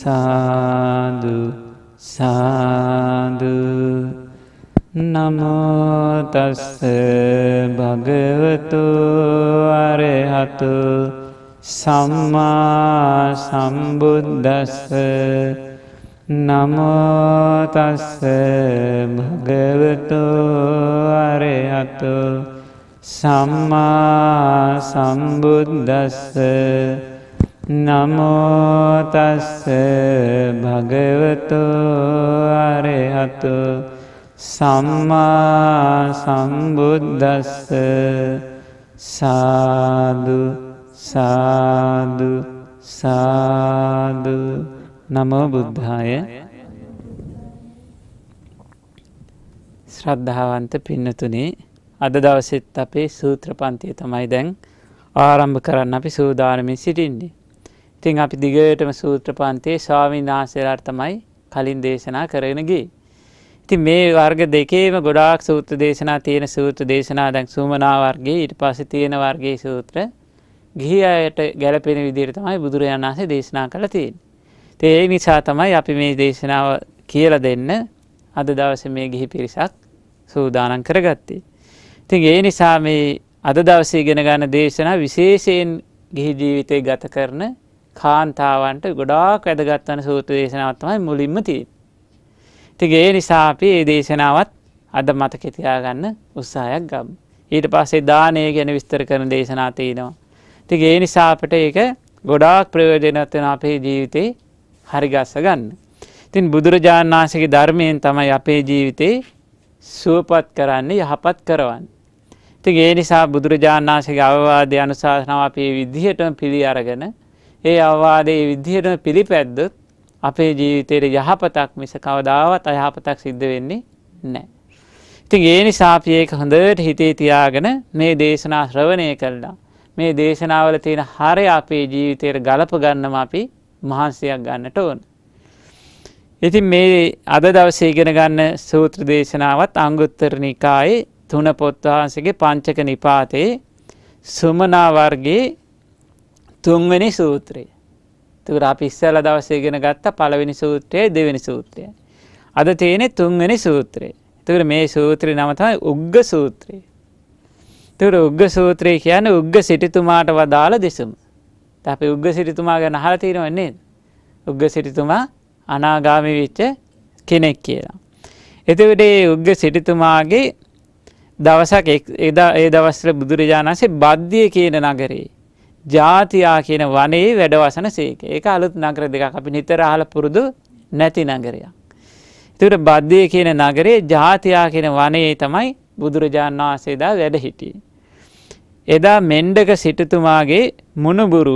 සාදු සාදු නමෝතස්ස භගවතු අරහතු සම්මා සම්බුද්දස්ස නමෝතස්ස භගවතු අරහතු සම්මා සම්බුද්දස්ස නමෝතස්ස භගවතු අරහතු සම්මා සම්බුද්දස්ස සාදු සාදු සාදු නමෝ බුද්ධාය ශ්‍රද්ධාවන්ත පින්නතුනේ අද දවසෙත් අපේ සූත්‍ර පන්තිය තමයි දැන් ආරම්භ කරන්න අපි සූදානමින් සිටින්නේ. ඉතිං අපි දිගටම සූත්‍ර පන්තයේ ස්වාමිනාසේලාට තමයි කලින් දේශනා කරගෙනගේ. ඉති මේ වර්ග දෙකේම ගොඩාක් සූත්‍ර දේශනා තියෙන සූත්‍ර දේශනා දැන් සූමනා වර්ගේ ඉට පස තියෙන වර්ගේ සූත්‍ර ගිහි අයට ගැලපෙන විදිර තමයි බුදුරජාණන් වහන්සේ දේශනා කළ තියෙන්. ඒ නිසා තමයි අපි මේ දේශනාව කියල දෙන්න අද දවස මේ ගිහි පිරිසක් සූදානන් කරගත්තේ. ඉතින් ඒ නිසා මේ අද දවසේ ගෙන ගන්න දේශනා විශේෂයෙන් ගිහි ජීවිතය ගත කරන කාන්තාවන්ට ගොඩාක් ඇදගත්වන සූතු දේශනාවත්තමයි මුලින්ම තිය. තිගේ නිසා අපි ඒ දේශනාවත් අද මතකෙතියාගන්න උත්සාහයක් ගම්. ඊට පස්සේ දානය ගැන විස්තර කරන දේශනා තියනවා. ති ඒ නිසා අපට ඒක ගොඩාක් ප්‍රයෝජනත්වන අපේ ජීවිතේ හරිගස්ස ගන්න. ඉතින් බුදුරජාණන් වහන්සේගේ ධර්මයෙන් තමයි අපේ ජීවිතේ සුවපත් කරන්නේ යහපත් කරවන්න. ඉතින් ඒ නිසා බුදුරජාණන් වහන්සේගේ අවවාදය අනුශාසනාව අපේ විදිහටම පිළි අරගෙන ඒ අවවාදයේ විදිහටම පිළිපැද්දොත් අපේ ජීවිතයට යහපතක් මිස කවදාවත් අයහපතක් සිද්ධ වෙන්නේ නැහැ. ඉතින් ඒ නිසා අපි ඒක හොඳට හිතේ තියාගෙන මේ දේශනා ශ්‍රවණය කළා. මේ දේශනාවල තියෙන හරය අපේ ජීවිතයට ගලප ගන්නම අපි මහන්සයක් ගන්නට ඕන. ඉතින් මේ අද දවසේ ඉගෙන ගන්න සූත්‍ර දේශනාවත් අංගුත්තර නිකායේ තුන පොත්වහන්සගේ පංචක නිපාතයේ සුමනා වර්ගයේ තුන්වෙනි සූත්‍රය. තුර අපි ඉස්සල දවසේ ඉගෙන ගත්ත පළවෙනි සූත්‍රයේ දෙවෙනි සූත්‍රය. අද තියෙන තුන්වෙනි සූත්‍රය. තුර මේ සූත්‍රය නම තමයි උග්ග සූත්‍රය. තුර උග්ග සූත්‍රය කියන උග්ග සිටිතුමාට වදාළ දෙසුම්. අපි උග්ග සිටිතුමා ගැන අහලා තියෙනවන්නේ උග්ග සිටිතුමා අනාගාමි වෙච්ච කෙනෙක් කියලා. එතකොට ඒ උග්ග සිටිතුමාගේ දවසක් එදා ඒ දවස්වල බුදුරජාණන්සේ බද්ධිය කියන නගරේ ජාතියා කියන වනේ වැඩවසන සේක. ඒක අලුත් නගර දෙකක් අපි නිතර අහලා පුරුදු නැති නගරයක්. එතකොට බද්ධිය කියන නගරේ ජාතියා කියන වනේ තමයි බුදුරජාණන් වහන්සේ දා වැඩ හිටියේ. එදා මෙන්්ඩක සිටතුමාගේ මුණබුරු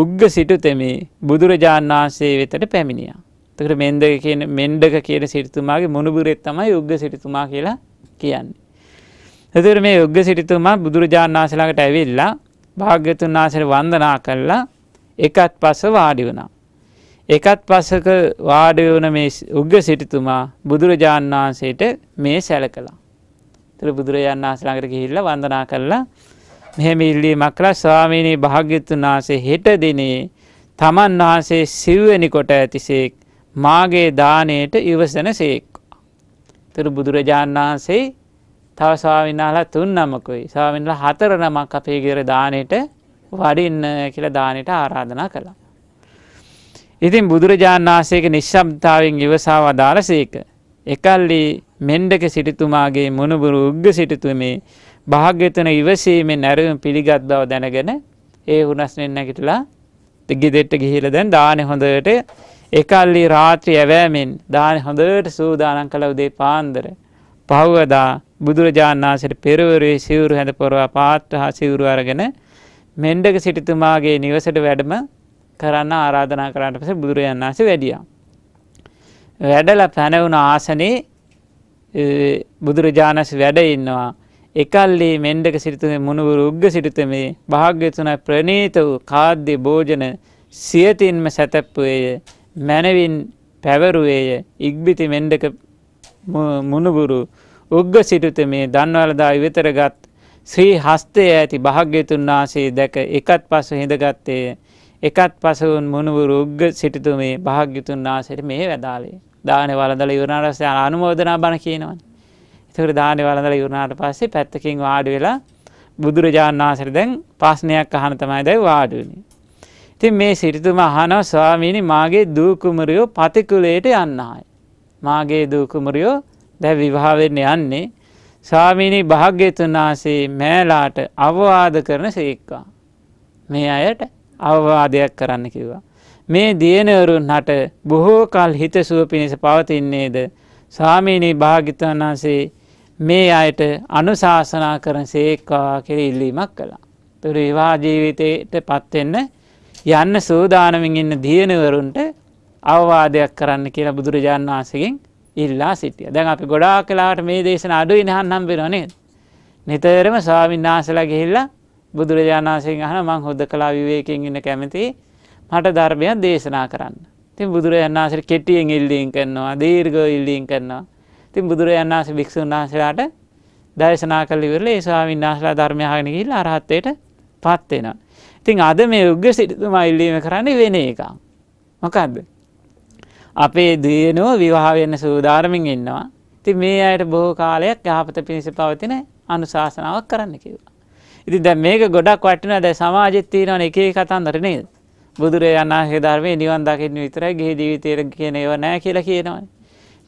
උග්ග සිටුතෙමි බුදුරජාණන් වහන්සේ වෙතට පැමිණිය. තකට මෙන්ද කියන මෙන්්ඩක කියන සිටතුමාගේ මුණබුරෙත් තමයි උග්ග සිටතුමා කියලා කියන්නේ. හතුර මේ උග්ග සිටිතුමා බුදුරජාණන් වහසලාකට ඇවිල්ලා භාග්‍යතුන් වහසට වන්දනා කල්ලා එකත් පස වාඩි වුණා. එකත් පසක වාඩි වන මේ උග්ග සිටිතුමා බුදුරජාණන් වහන්සේට මේ සැල කලා. තුළ බුදුරජාණන් වහසලාකට ගිහිල්ල වන්දනා කල්ලා මෙහෙම ඉල්ලීමක් කළා ස්වාමීනි භාග්‍යතුන් වහන්සේ හෙට දිනේ තමන් වහන්සේ සිව්වැනි කොට ඇතිසේක් මාගේ දානයට ඉවසන සේක්. තුරු බුදුරජාණන් වහන්සේ තව ස්වාමිනාලා තුන් නමකුයි ස්වාමින්ල හතර නමක් අපේ ගෙර දානයට වඩින්න කියලා දානයට ආරාධනා කළා. ඉතින් බුදුරජාණන් වහන්සේක නිශ්ශබ්දාවෙන් ඉවසා වදාළ සේක. එකල්ලි මෙන්ඩක සිටිතුමාගේ මොනබුරු උග්ග සිටිතුමේ භාග්‍යතුන ඉවසීමෙන් නැරුම් පිළිගත් බව දැනගෙන ඒ හුනස්නෙන් නැගිටලා ගෙදෙට්ට ගිහිල දැන් දානෙ හොඳට එකල්ලි රාත්‍රී ඇවෑමෙන් දාන හොඳට සූදානන් කළ උදේ පාන්දර. පහුවදා බුදුරජාණන්සට පෙරවරේ සිවුරු හැඳ පොරවා පාත්‍ර හා සිවුරු අරගෙන මෙන්ඩක සිටිතුමාගේ නිවසට වැඩම කරන්න ආරාධනා කරන්නට පස බුදුරජන් වස වැඩියා. වැඩල පැනවුණ ආසනේ බුදුරජාණස් වැඩ ඉන්නවා එකල්ලි මෙන්ඩක සිරිතුමේ මුණුවරු උග්ග සිරිතමේ භාග්‍යතුනයි ප්‍රනීත වූ කාද්‍ය භෝජන සියතින්ම සැතැප්පුවේය මැනවින් පැවරුවේය ඉක්බිති මෙන්ඩක මුණුබුරු උග්ග සිටුත මේ දන්වලදා විතරගත් ශ්‍රී හස්තය ඇති භාග්‍යතුන් වහන්සේ දැක එකත් පසු හිඳගත්තේය එකත් පසවුන් මුණුවරු උග්ග සිටිතුමේ භාග්‍යතුන් වහන්සට මේ වැදාලේ දාන වලදල යුරනාරස්ය අනුමෝදනා බණ කියනවා එතකට දානය වලඳල ඉවරුණාට පස්සේ පැත්තකින් වාඩි වෙලා බුදුරජාණන් වහන්සට දැන් ප්‍රශ්නයක් අහන තමයි දැයි වාඩුවනි. ඉතින් මේ සිරිතුම අහනෝ ස්වාමීණි මාගේ දූකුමරියෝ පතිකුලයට යන්නයි. මාගේ දූකුමරියෝ දැ විවාහවෙන්න යන්නේ ස්වාමීණී භාග්‍යතුන් වහන්සේ මෑලාට අවවාද කරන සේක්කා. මේ අයට අවවාදයක් කරන්න කිව්වා. මේ දියනවරුන්හට බොහෝ කල් හිතසුව පිණිස පවතින්නේද ස්වාමීණී භාගිතන් වහන්සේ මේ අයට අනුශාසනා කරන සේක්වා කෙර ඉල්ලීමක් කළා. තුර විවා ජීවිතයට පත්වෙන්න යන්න සූදානමින් ඉන්න දියනවරුන්ට අවවාදයක් කරන්න කියලා බුදුරජාණන් වහන්සකින් ඉල්ලා සිටිය දැන් අපි ගොඩා කලාට මේ දේශන අඩු ඉනහන් හම්බෙනනේ නිතරම ස්වාමින්නාසලා ගෙහිල්ලා බුදුරජාණන්සෙන් අහන මං හොද කලා විවේකින් ඉන්න කැමති මට ධර්මයක් දේශනා කරන්න. තින් බුදුරජාණන්සට කෙටියෙන් ඉල්ලීන් කරනවා දීර්ග ඉල්ලීන් කරනවා ඉතින් බුදුරජාණන් වහන්සේ භික්ෂුන් වහන්සේලාට දේශනා කළ ඉවරලා ඒ ස්වාමීන් වහන්සේලා ධර්මය අහගෙන ගිහිල්ලා අරහත්ත්වයට පත් වෙනවා. ඉතින් අද මේ උග්‍ර සිටුතුමා ඉල්ලීම කරන්නේ වෙන එකක්. මොකද්ද? අපේ දිනෝ විවාහ වෙන්න සූදානමින් ඉන්නවා. ඉතින් මේ අයට බොහෝ කාලයක් යහපත පිණිස පවතින අනුශාසනාවක් කරන්න කිව්වා. ඉතින් දැන් මේක ගොඩක් වටිනවා දැන් සමාජෙත් තියෙනවනේ එක එක කතන්දර නේද? බුදුරජාණන් වහන්සේ ධර්මයේ නිවන් දකින්න විතරයි ගේ ජීවිතයේ කියන ඒවා නැහැ කියලා කියනවනේ.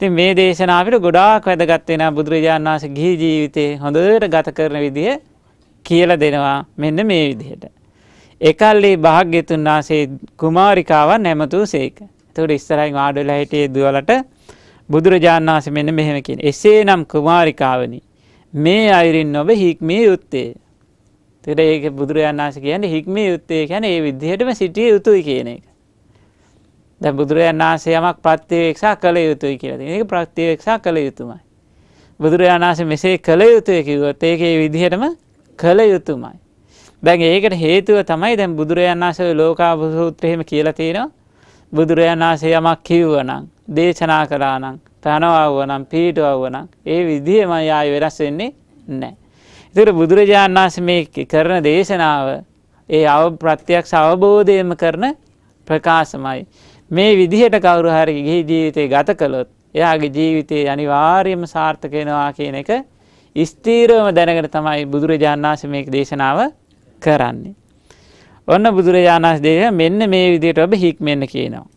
ඉතින් මේ දේශනාවට ගොඩාක් වැදගත් වෙන බුදුරජාණන් වහන්සේ ගිහි ජීවිතේ හොඳට ගත කරන විදිහ කියලා දෙනවා මෙන්න මේ විදිහට. එකල්ලි භාග්‍යතුන් වහන්සේ කුමාරිකාවන් නැමතු සේක. එතකොට ඉස්සරහින් ආඩවල හිටියේ දුවලට බුදුරජාණන් වහන්සේ මෙන්න මෙහෙම කියන. එසේනම් කුමාරිකාවනි මේ අයුරින් ඔබ හික්මේ යුත්තේ තෙර ඒක බුදුරජාණන් වහන්සේ කියන්නේ හික්මේ යුත්තේ කියන්නේ ඒ විදිහටම සිටිය යුතුයි කියන එක. දැන් බුදුරජාණන් වහන්සේ යමක් ප්‍රත්‍යවේක්ෂා කළ යුතුයි කියලා තියෙනවා. ඒක ප්‍රත්‍යවේක්ෂා කළ යුතුමයි. බුදුරජාණන් වහන්සේ මෙසේ කළ යුතුය කිව්වොත් ඒකේ විදිහටම කළ යුතුමයි. දැන් ඒකට හේතුව තමයි දැන් බුදුරජාණන් වහන්සේ ලෝකාභසූත්‍රයේම කියලා තියෙනවා. බුදුරජාණන් වහන්සේ යමක් කිව්වනම්, දේශනා කළානම්, පැනවවනම්, පීඩවවනම් ඒ විදිහම ආය වෙනස් වෙන්නේ නැහැ. ඒතර බුදුරජාණන් වහන්සේ මේ කරන දේශනාව ඒ අව ප්‍රත්‍යක්ෂ අවබෝධයෙන්ම කරන ප්‍රකාශමයි. මේ විදිහට කවුරු හරි ගිහි ජීවිතේ ගත කළොත් එයාගේ ජීවිතේ අනිවාර්යයෙන්ම සාර්ථක වෙනවා කියන එක ස්ථීරවම දැනගෙන තමයි බුදුරජාණන් වහන්සේ මේක දේශනාව කරන්නේ. ඔන්න බුදුරජාණන් වහන්සේ මෙන්න මේ විදිහට ඔබ හික්මෙන්න කියනවා.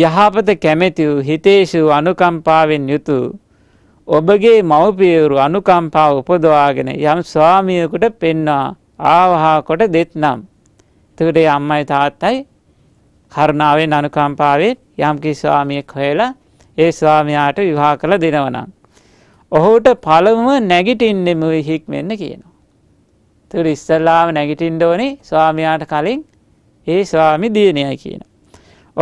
යහපත කැමැතිව හිතේෂු අනුකම්පාවෙන් යුතු ඔබගේ මවපියවරු අනුකම්පාව උපදවාගෙන යම් ස්වාමියකුට පෙන්වා ආවහා කොට දෙත්නම්. තකට අම්මයි තාත්තයි කරුණාවෙන් අනුකම්පාවෙන් යම්කි ස්වාමියෙක් හොයලා ඒ ස්වාමයාට විවාහ කළ දෙනවනම්. ඔහුට පළමුම නැගිටින්නෙම හික්මෙන්න කියනවා. තුර ඉස්සල්ලාම නැගිටින්ඩෝනේ ස්වාමයාට කලින් ඒ ස්වාමි දියනයයි කියන.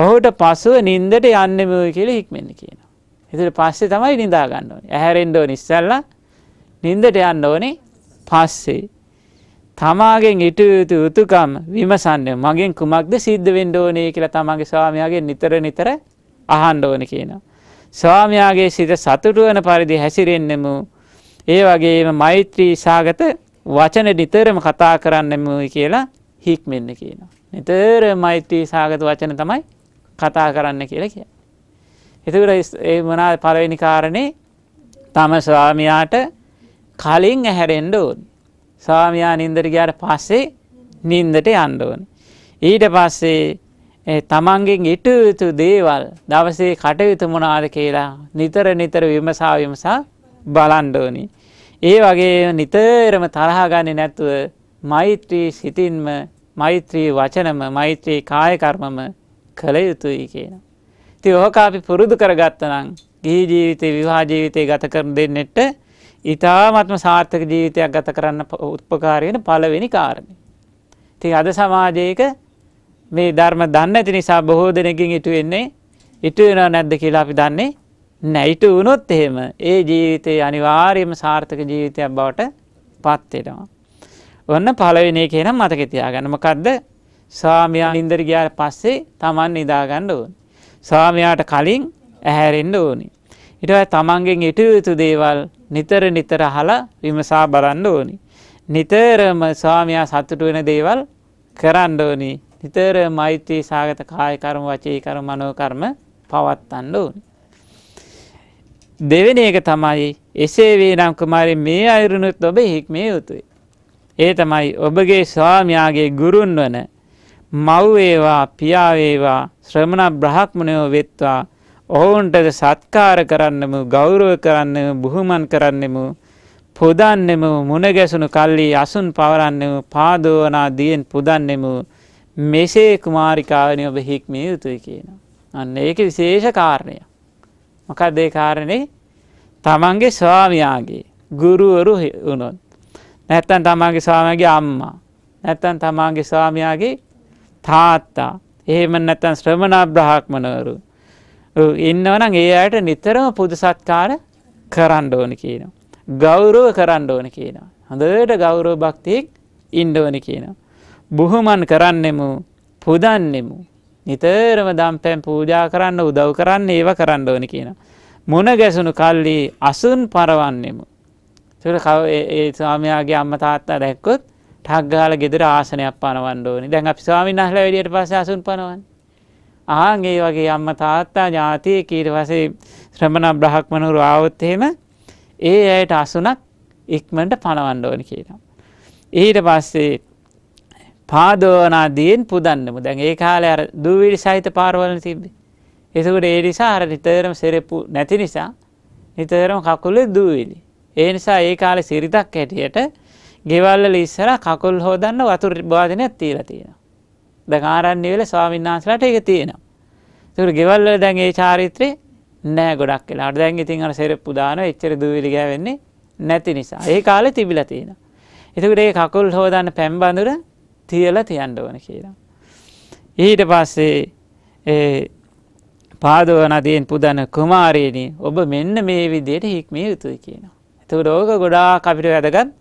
ඔහුට පසුව නින්දට යන්නෙම කියල හික්මෙන්න කියන. එතුට පස්සේ තමයි නිදාගන්න ඕනේ ඇහැරෙන්ඩෝ නිස්සල්ල නින්දට යන්න ඕනේ පස්සේ තමාගෙන් ඉටයුතු යුතුකම් විමසන්න මගෙන් කුමක්ද සිද්ධ වෙන්ඩෝනේ කියලා තමන්ගේ ස්වාමයාගේ නිතර නිතර අහන්ඩෝන කියනවා. ස්වාමයාගේ සිත සතුටුවන පරිදි හැසිරෙන්නෙමු ඒ වගේම මෛත්‍රී සාගත වචන නිතරම කතා කරන්නෙම කියලා හික්මෙන්න කියනවා. නිතර මෛත්‍රී සාගත වචන තමයි කතා කරන්න කියලා කිය. එතුකට ඒ මනා පරවෙනි කාරණේ තම ස්වාමයාට කලින් ඇහැරෙන්ඩ ඕන්. ස්වාමයා නින්දට ගයාට පස්සේ නින්දට යන්න ඕන. ඊට පස්සේ තමන්ගෙන් ඉටයුතු දේවල් දවසේ කටයුතු මොනාද කියලා නිතර නිතර විමසා විමසා බලන්ඩෝනි. ඒ වගේ නිතරම තරහාගන්න නැත්තුව මෛත්‍රී සිතින්ම මෛත්‍රී වචනම මෛත්‍රී කායකර්මම කළ යුතුයි කියන. ති ඕහක අපි පුරුදු කරගත්තනං ගී ජීවිතය විවාජීවිතය ගත කරන දෙන්නෙට ඉතාමත්ම සාර්ථක ජීවිතයක් ගත කරන්න උත්පකාරයෙන පලවෙනි කාරණය. ති අද සමාජයක මේ ධර්ම දන්න ඇති නිසා බොහෝ දෙනකින් ඉටු වෙන්නේ ඉටු වෙන නැද්ද කියලා අපි දන්නේ නැයිට වුණොත් එහෙම ඒ ජීවිතයේ අනිවාර්යම සාර්ථක ජීවිතයක් බවට පත්වෙනවා. ඔන්න පලවෙනේ කියනම් මතකෙතියාගන්න මොකක්ද ස්වාමයා ඉන්දර ගයාට පස්සේ තමන් නිදාගන්න ඕන්. ස්වාමයාට කලින් ඇහැරෙන්ඩ ඕනි. ඉටව තමන්ගෙන් ඉටයුතු දේවල් නිතර නිතර අහලා විමසා බලන්න ඕනි. නිතරම ස්වාමයා සතුට වෙන දේවල් කරන්න ඕනි. නිතර මෛත්‍රී සාගත කායකර්ම වචීකර්ම මනෝකර්ම පවත්වන්න ඕනි. දෙවෙනි එක තමයි එසේ වේනම් කුමාරී මේ අයුරුණුත් ඔබ හික්මේ යුතුයි. ඒ තමයි ඔබගේ ස්වාමියාගේ ගුරුන් වන මව් වේවා පියා වේවා ශ්‍රමණ බ්‍රහ්මණයෝ වෙත්වා ඔවුන්ට සත්කාර කරන්නම ගෞරුව කරන්න බුහුමන් කරන්නෙමු පුදන්නෙම මුණගැසුණු කල්ලි අසුන් පවරන්නෙම පාදෝනා දියෙන් පුදන්නෙමු මෙසේ කුමාරිකාවනය ඔබ හික්මිය යුතුයි කියන. අන්න ඒක විශේෂ කාරණය. මකදේ කාරණය තමන්ගේ ස්වාමයාගේ ගුරුවරු වුණොත්. නැත්තන් තමන්ගේ ස්වාමගේ අම්මා. නැත්තන් තමාගේ ස්වාමයාගේ තාත්තා. එහෙම නැත්තන් ශ්‍රමණ බ්‍රහක්මනවරු. ඉන්නවනම් ඒ අයට නිතරම පුදු සත්කාර කරන්න ඕන කියනවා. ගෞරව කරන්න ඕන කියනවා. හඳට ගෞරව භක්තියෙක් ඉන්ඩෝන කියනවා. බොහොමන් කරන්නෙමු පුදන්නෙමු. නිතරම දම් පැම් පූජා කරන්න උදව් කරන්න ඒව කරන්න ඕන කියන. මොන ගැසුණු කල්ලි අසුන් පරවන්නෙමු. තුළ ඒ ස්වාමයාගේ අම්ම තාත්තා දැක්කොත් ටක්ගාල ගෙදර ආසනයක් පනවන්න ඕනි දැන් අපි ස්වාමින් අහල වැඩියට පස අසුන් පනවන්න ආගේ වගේ අම්ම තාත්තා ජාතිය කීට වසේ ශ්‍රමණ බ්‍රහක්මනුරු ආවොත් එහෙම ඒ අයට අසුනක් ඉක්මට පණවන්න ඕන කියලා. ඊට පස්සේ පාදෝනාදීෙන් පුදන්නමු දැන් ඒ කාලය අර දූවිලි සහිත පාරවලන තිබ්බි. එසකට ඒ නිසා අර නිතරම සෙරෙපු නැති නිසා නිතරම කකුල දූවිලි. ඒ නිසා ඒ කාලෙ සිරිතක් හැටියට ගෙවල්ල ඉස්සර කකුල් හෝදන්න වතුර බාධනයක් තීර තියෙනවා. දැන් ආරණ්‍ය වල ස්වාමීන් වහන්සේලාට ඒක තියෙනවා. ඒකට ගෙවල් වල දැන් ඒ චාරිත්‍රේ නෑ ගොඩක් වෙලාවට. දැන් ඉතින් අර සෙරප්පු දාන එච්චර දූවිලි ගෑවෙන්නේ නැති නිසා. ඒ කාලේ තිබිලා තියෙනවා. එතකොට ඒ කකුල් හොදන්න පැම් බඳුර තියලා තියන්න ඕන කියලා. ඊට පස්සේ ඒ පාදව නදයෙන් පුදන කුමාරයනි ඔබ මෙන්න මේ විදියට හික්මිය යුතුයි කියනවා. එතකට ඕක ගොඩා අපිට වැදගත්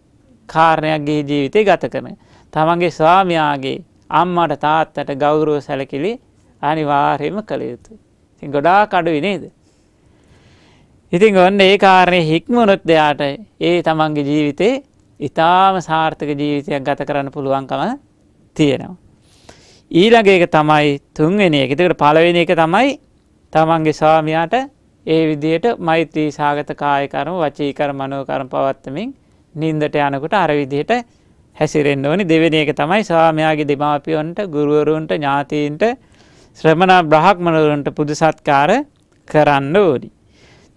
කාරණයක් ගේ ජීවිතය ගත කරන. තමන්ගේ ස්වාමයාගේ අම්මට තාත්තට ගෞරුව සැලකිලි අනිවාර්යම කළ යුතු. ඉතින් ගොඩා කඩුවි නේද. ඉතින් ඔන්න ඒ කාරණය හික්මනොත් දෙයාට ඒ තමන්ගේ ජීවිතේ ඉතාම සාර්ථක ජීවිතයක් ගත කරන්න පුළුවන්කම තියෙනවා. ඊළඟ එක තමයි තුන්වෙන එක. ඒකට පළවෙනි එක තමයි තමන්ගේ ස්වාමියාට ඒ විදියට මෛත්‍රී සාගත කාය කර්ම, වචී කර්ම, මනෝ කර්ම පවත්වමින් නින්දට යනකොට අර විදියට හැසිරෙන්න ඕනි දෙවෙනි එක තමයි ස්වාමයාගේ දෙමාපියොන්ට ගුරුවරුන්ට ඥාතීන්ට ශ්‍රමණ බ්‍රහ්මණවරුන්ට පුදු සත්කාර කරන්න ඕනි.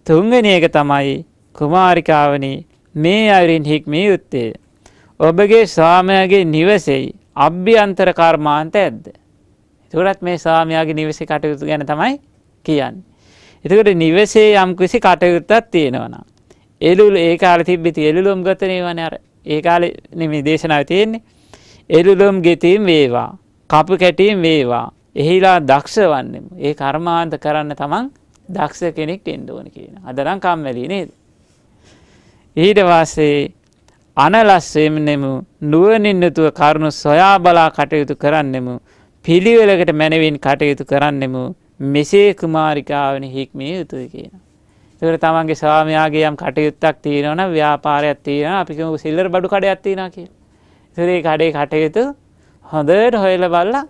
තුන්වෙනි එක තමයි කුමාරිකාවනි මේ අයුරින් හික්මී යුත්තේ. ඔබගේ ස්වාමයාගේ නිවසෙයි අභ්‍යන්තර කර්මාන්ත ඇද්ද. තුරත් මේ ස්වාමයාගේ නිවසි කටයුතු ගැන තමයි කියන්න. එතකට නිවසේ යම්කිසි කටයුත්තත් තියෙනවනම්. එලුල් ඒ කාල තිබ්බිති එලුලුම් ගතනය වන අර ඒකාල මේ දේශනාව තියෙන්නේ. එලුලොම් ගෙතීම් වේවා. කපු කැටීම් වේවා. එහිලා දක්ෂ වන්නෙම. ඒ කර්මාන්ත කරන්න තමන් දක්ෂ කෙනෙක් එන්ඩෝන කියන. අදරම් කම්වැලි නේද. ඊට වාසේ අනලස්සෙමනෙමු නුවනින්නතුව කරුණු සොයා බලා කටයුතු කරන්නෙමු. පිළිවෙලකට මැනවින් කටයුතු කරන්නෙමු මෙසේ කුමාරිකාවන හික්මිය යුතුයි කියන. ඒකට තමන්ගේ ස්වාමියාගේ යම් කටයුත්තක් තියෙනවන ව්‍යාපාරයක් තියෙන අපි කියමු සිල්ලර බඩු කඩයක් තියෙනවා කියලා. ඒතර ඒ කඩේ කටයුතු හොඳට හොයලා බලලා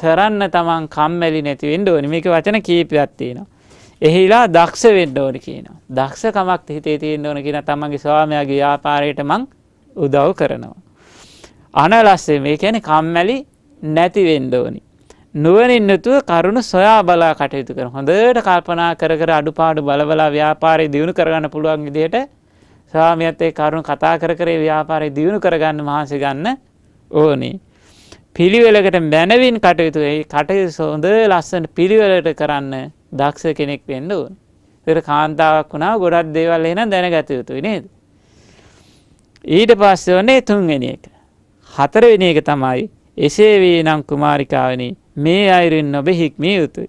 කරන්න තමන් කම්මැලි නැති වෙන්න ඕනේ. මේක වචන කීපයක් තියෙනවා. එහිලා දක්ෂ වෙන්න ඕනේ කියනවා. දක්ෂකමක් හිතේ තියෙන්න ඕනේ කියන තමන්ගේ ස්වාමියාගේ ව්‍යාපාරයට මං උදව් කරනවා. අනලස්සේ මේ කියන්නේ කම්මැලි නැති වෙන්න ඕනේ. නුවනින් නැතුව කරුණු සොයා බලා කටයුතු කර හොඳට කල්පනා කර කර අඩුපාඩු බලබලා ව්‍යාපාරය දියුණු කරගන්න පුළුවන් විදියට ස්වාමියත් ඒ කරුණු කතා කර කරේ ව්‍යාපාරය දියුණු කරගන්න මහන්සි ගන්න ඕනේ. පිළිවෙලකට බැනවින් කටයුතු ඒ කටයු සොඳ ලස්සට පිළිවෙලට කරන්න දක්ෂ කෙනෙක් වෙන්න ඕන. පෙර කාන්තාවක් වුණා ගොඩත් දේවල් එන දැනගත යුතුයි නේද. ඊට පස්සේ වන්නේ තුන්ගෙන එක. හතරවෙෙන එක තමයි එසේ වී නම් කුමාරිකාවනී මේ අයුරෙන් නොබෙහික් මිය යුතුයි.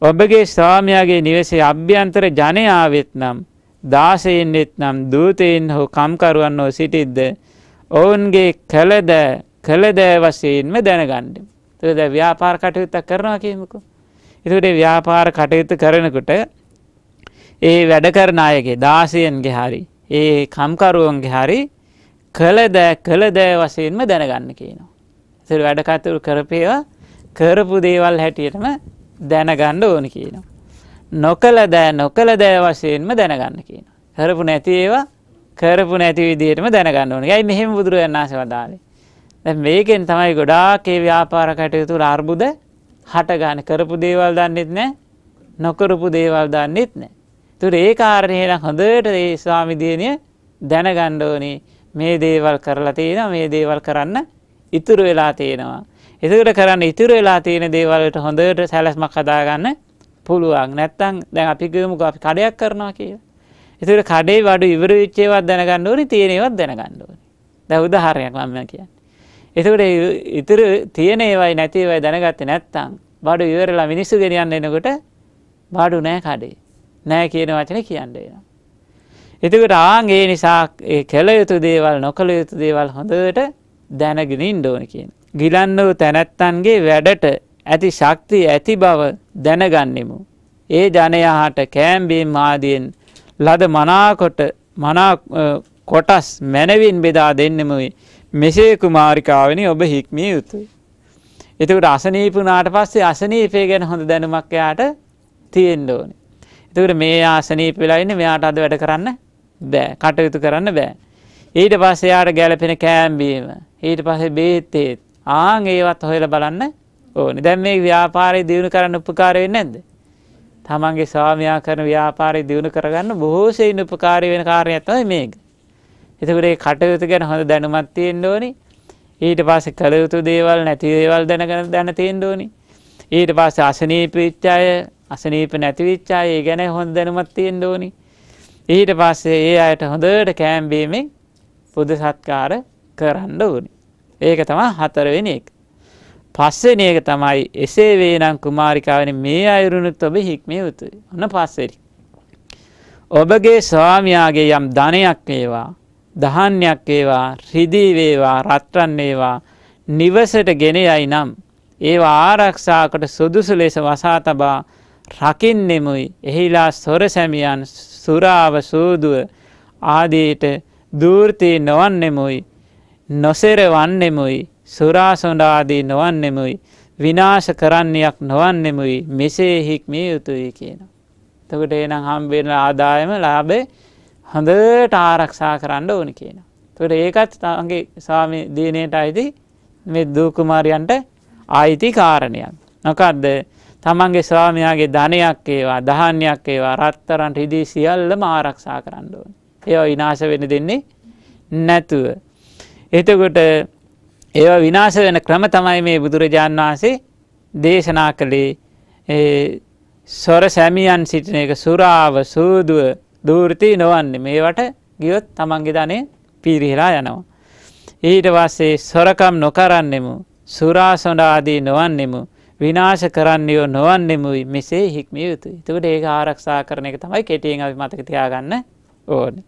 ඔබගේ ස්වාමයාගේ නිවසේ අභ්‍යන්තර ජනයා වෙත්නම් දාසයෙන් වෙත්නම් දූතයෙන් හෝ කම්කරුවන් හෝ සිටිද්ද ඔවුන්ගේ කළද කළදෑ වශයෙන්ම දැනගණ්ඩ. තුරද ව්‍යාපාර කටයුත්තක් කරනවා කියමකු. එතුට ව්‍යාපාර කටයුතු කරනකුට ඒ වැඩ කරන අයගේ දාසයන්ගේ හරි ඒ කම්කරුවන්ගේ හරි කළදෑ කළදෑ වශයෙන්ම දැනගන්න කියනවා. තුර වැඩකතුරු කරපේවා කරපු දේවල් හැටියටම දැනගණ්ඩ ඕන කියන. නොකළ දෑ නොකළ දෑ වශයෙන්ම දැනගන්න කියන. කරපු නැති ඒවා කරපු නැති විදිටම දැනගන්න ඕන යයි මෙහෙම බුදුරුවන් වස වදාලේ. මේකෙන් තමයි ගොඩාකේ ව්‍යාපාර කටයුතු අර්බුද හටගාන කරපු දේවල් දන්නෙත් නෑ නොකරපු දේවල් දන්නෙත් නෑ. තුර ඒ කාරණයන හොඳට ඒ ස්වාමිදියනය දැනගණ්ඩෝනේ මේ දේවල් කරලා තියෙන මේ දේවල් කරන්න ඉතුරු වෙලා තියෙනවා. එතකට කරන්න ඉතුර වෙලා තියෙන දේවලට හොඳට සැලස්මක් හදාගන්න පුළුවන් නැත්තං දැන් අපිකමු අපි කඩයක් කරනවා කිය. එතුට කඩේ වඩු ඉවර විච්චේවත් දැනගන්න ඕනි තියෙනවත් දැනගන්නඩුවන දැවුද හරයක් මම කියන්න. එතකට ඉතුර තියනෙවයි නැතිවයි දැනගත්ත නැත්තං බඩු ඉවරලා මිනිස්සු ගෙනියන්න එනකොට බඩු නෑ කඩේ නෑ කියන වචන කියන්නේ. එතකට ආන්ගේ නිසා කළ යුතු දේවල් නොකළ යුතු දේවල් හොඳට දැනගෙන ඉන්ඩෝන කියන. ගිලන්න වූ තැනැත්තන්ගේ වැඩට ඇති ශක්තිය ඇති බව දැනගන්නෙමු. ඒ ජනයාහට කෑම්බීම් ආදියෙන් ලද මනාකොට කොටස් මැනවින් බෙදා දෙන්නෙමුයි මෙසේ කුමාරිකාවනි ඔබ හික්මිය යුතුයි. එතකට අසනීපුනාට පස්සේ අසනීපය ගැන හොඳ දැනුමක් එයාට තියෙන්න ඕනේ. එතකට මේ ආසනීප වෙලා ඉන්න මෙයාට අද වැඩ කරන්න බෑ කටයුතු කරන්න බෑ. ඊට පස්සේ යාට ගැලපෙන කෑම්බීම ඊට පස්සේ බේත්තේත් ආන් ඒවත් හොයල බලන්න ඕනි දැන් මේ ව්‍යාපාරය දියුණු කරන්න උපකාරය නැද්ද. තමන්ගේ ස්වාමයා කරන ව්‍යාපාරය දියුණු කරගන්න බොහෝසයින් උපකාරය වෙන කාරය ඇතයි මේක. එතකරේ කටයුතු ගැන හොඳ දැනුමත් තියෙන්න්න ඕනි ඊට පස්ස කළයුතු දේවල් නැති දේවල් දැනගෙන දැන තියෙන්න්න ඕනි. ඊට පස්ස අසනීප විච්චාය අසනීප නැතිවිච්චාය ඒ ගැන හොඳ දැනුමත් තියෙන්න්න ඕනි. ඊට පස්සේ ඒ අයට හොඳට කෑම්බීමෙන් පුද සත්කාර කරන්න ඕනි. ඒක තමා හතරවෙෙන එක. පස්සෙන එක තමයි එසේ වේනම් කුමාරිකාවන මේ අයුරුණුත් ඔබ හික්මය යුතුයි ඔන්න පස්සෙරි. ඔබගේ ස්වාමයාගේ යම් ධනයක් වේවා දහන්යක් ඒවා රිදීවේවා රත්රන්නේවා නිවසට ගෙන යයි නම් ඒවා ආරක්ෂාකට සුදුසු ලෙස වසා තබා රකින්නෙමුයි එහිලා සොර සැමියන් සුරාව සූදුව ආදීට දූර්තිී නොවන්නෙමුයි නොසෙරවන්නෙමුයි සුරාසොඩාදී නොවන්නෙමුයි විනාශ කරන්නයක් නොවන්නෙමුයි මෙසේ හික්මිය යුතුයි කියන. තකට එනම් හම්බෙන ආදායම ලාබේ හොඳට ආරක්ෂා කරන්න ඕන කියන. තුට ඒකත් තගේ ස්වාමි දීනයට අයිති මෙ දූකුමාරියන්ට අයිති කාරණයක්. නොකක්ද තමන්ගේ ස්වාමයාගේ ධනයක් ඒවා දහන්යක් ඒවා රත්තරන්ට හිදී සියල්ලම ආරක්ෂා කරන්න ඕන. ඒව විනාශ වෙන දෙන්නේ නැතුව. එතකොට ඒවා විනාශ වෙන ක්‍රම තමයි මේ බුදුරජාණන් වහන්සේ දේශනා කළේ සොර සැමියන් සිටින එක සුරාව සූදුව දූෘති නොවන්නේ මේවට ගියොත් තමන්ගේ ධනය පිරිහිලා යනවා. ඊට වස්සේ සොරකම් නොකරන්නෙමු සුරාසොඩාදී නොවන්නෙමු විනාශ කරන්නයෝ නොවන්නෙමුයි මෙසේ හික්මිය යුතු තුට ඒක ආරක්ෂා කරන එක තමයි කෙටියෙන් අපි මතක තියාගන්න ඕන.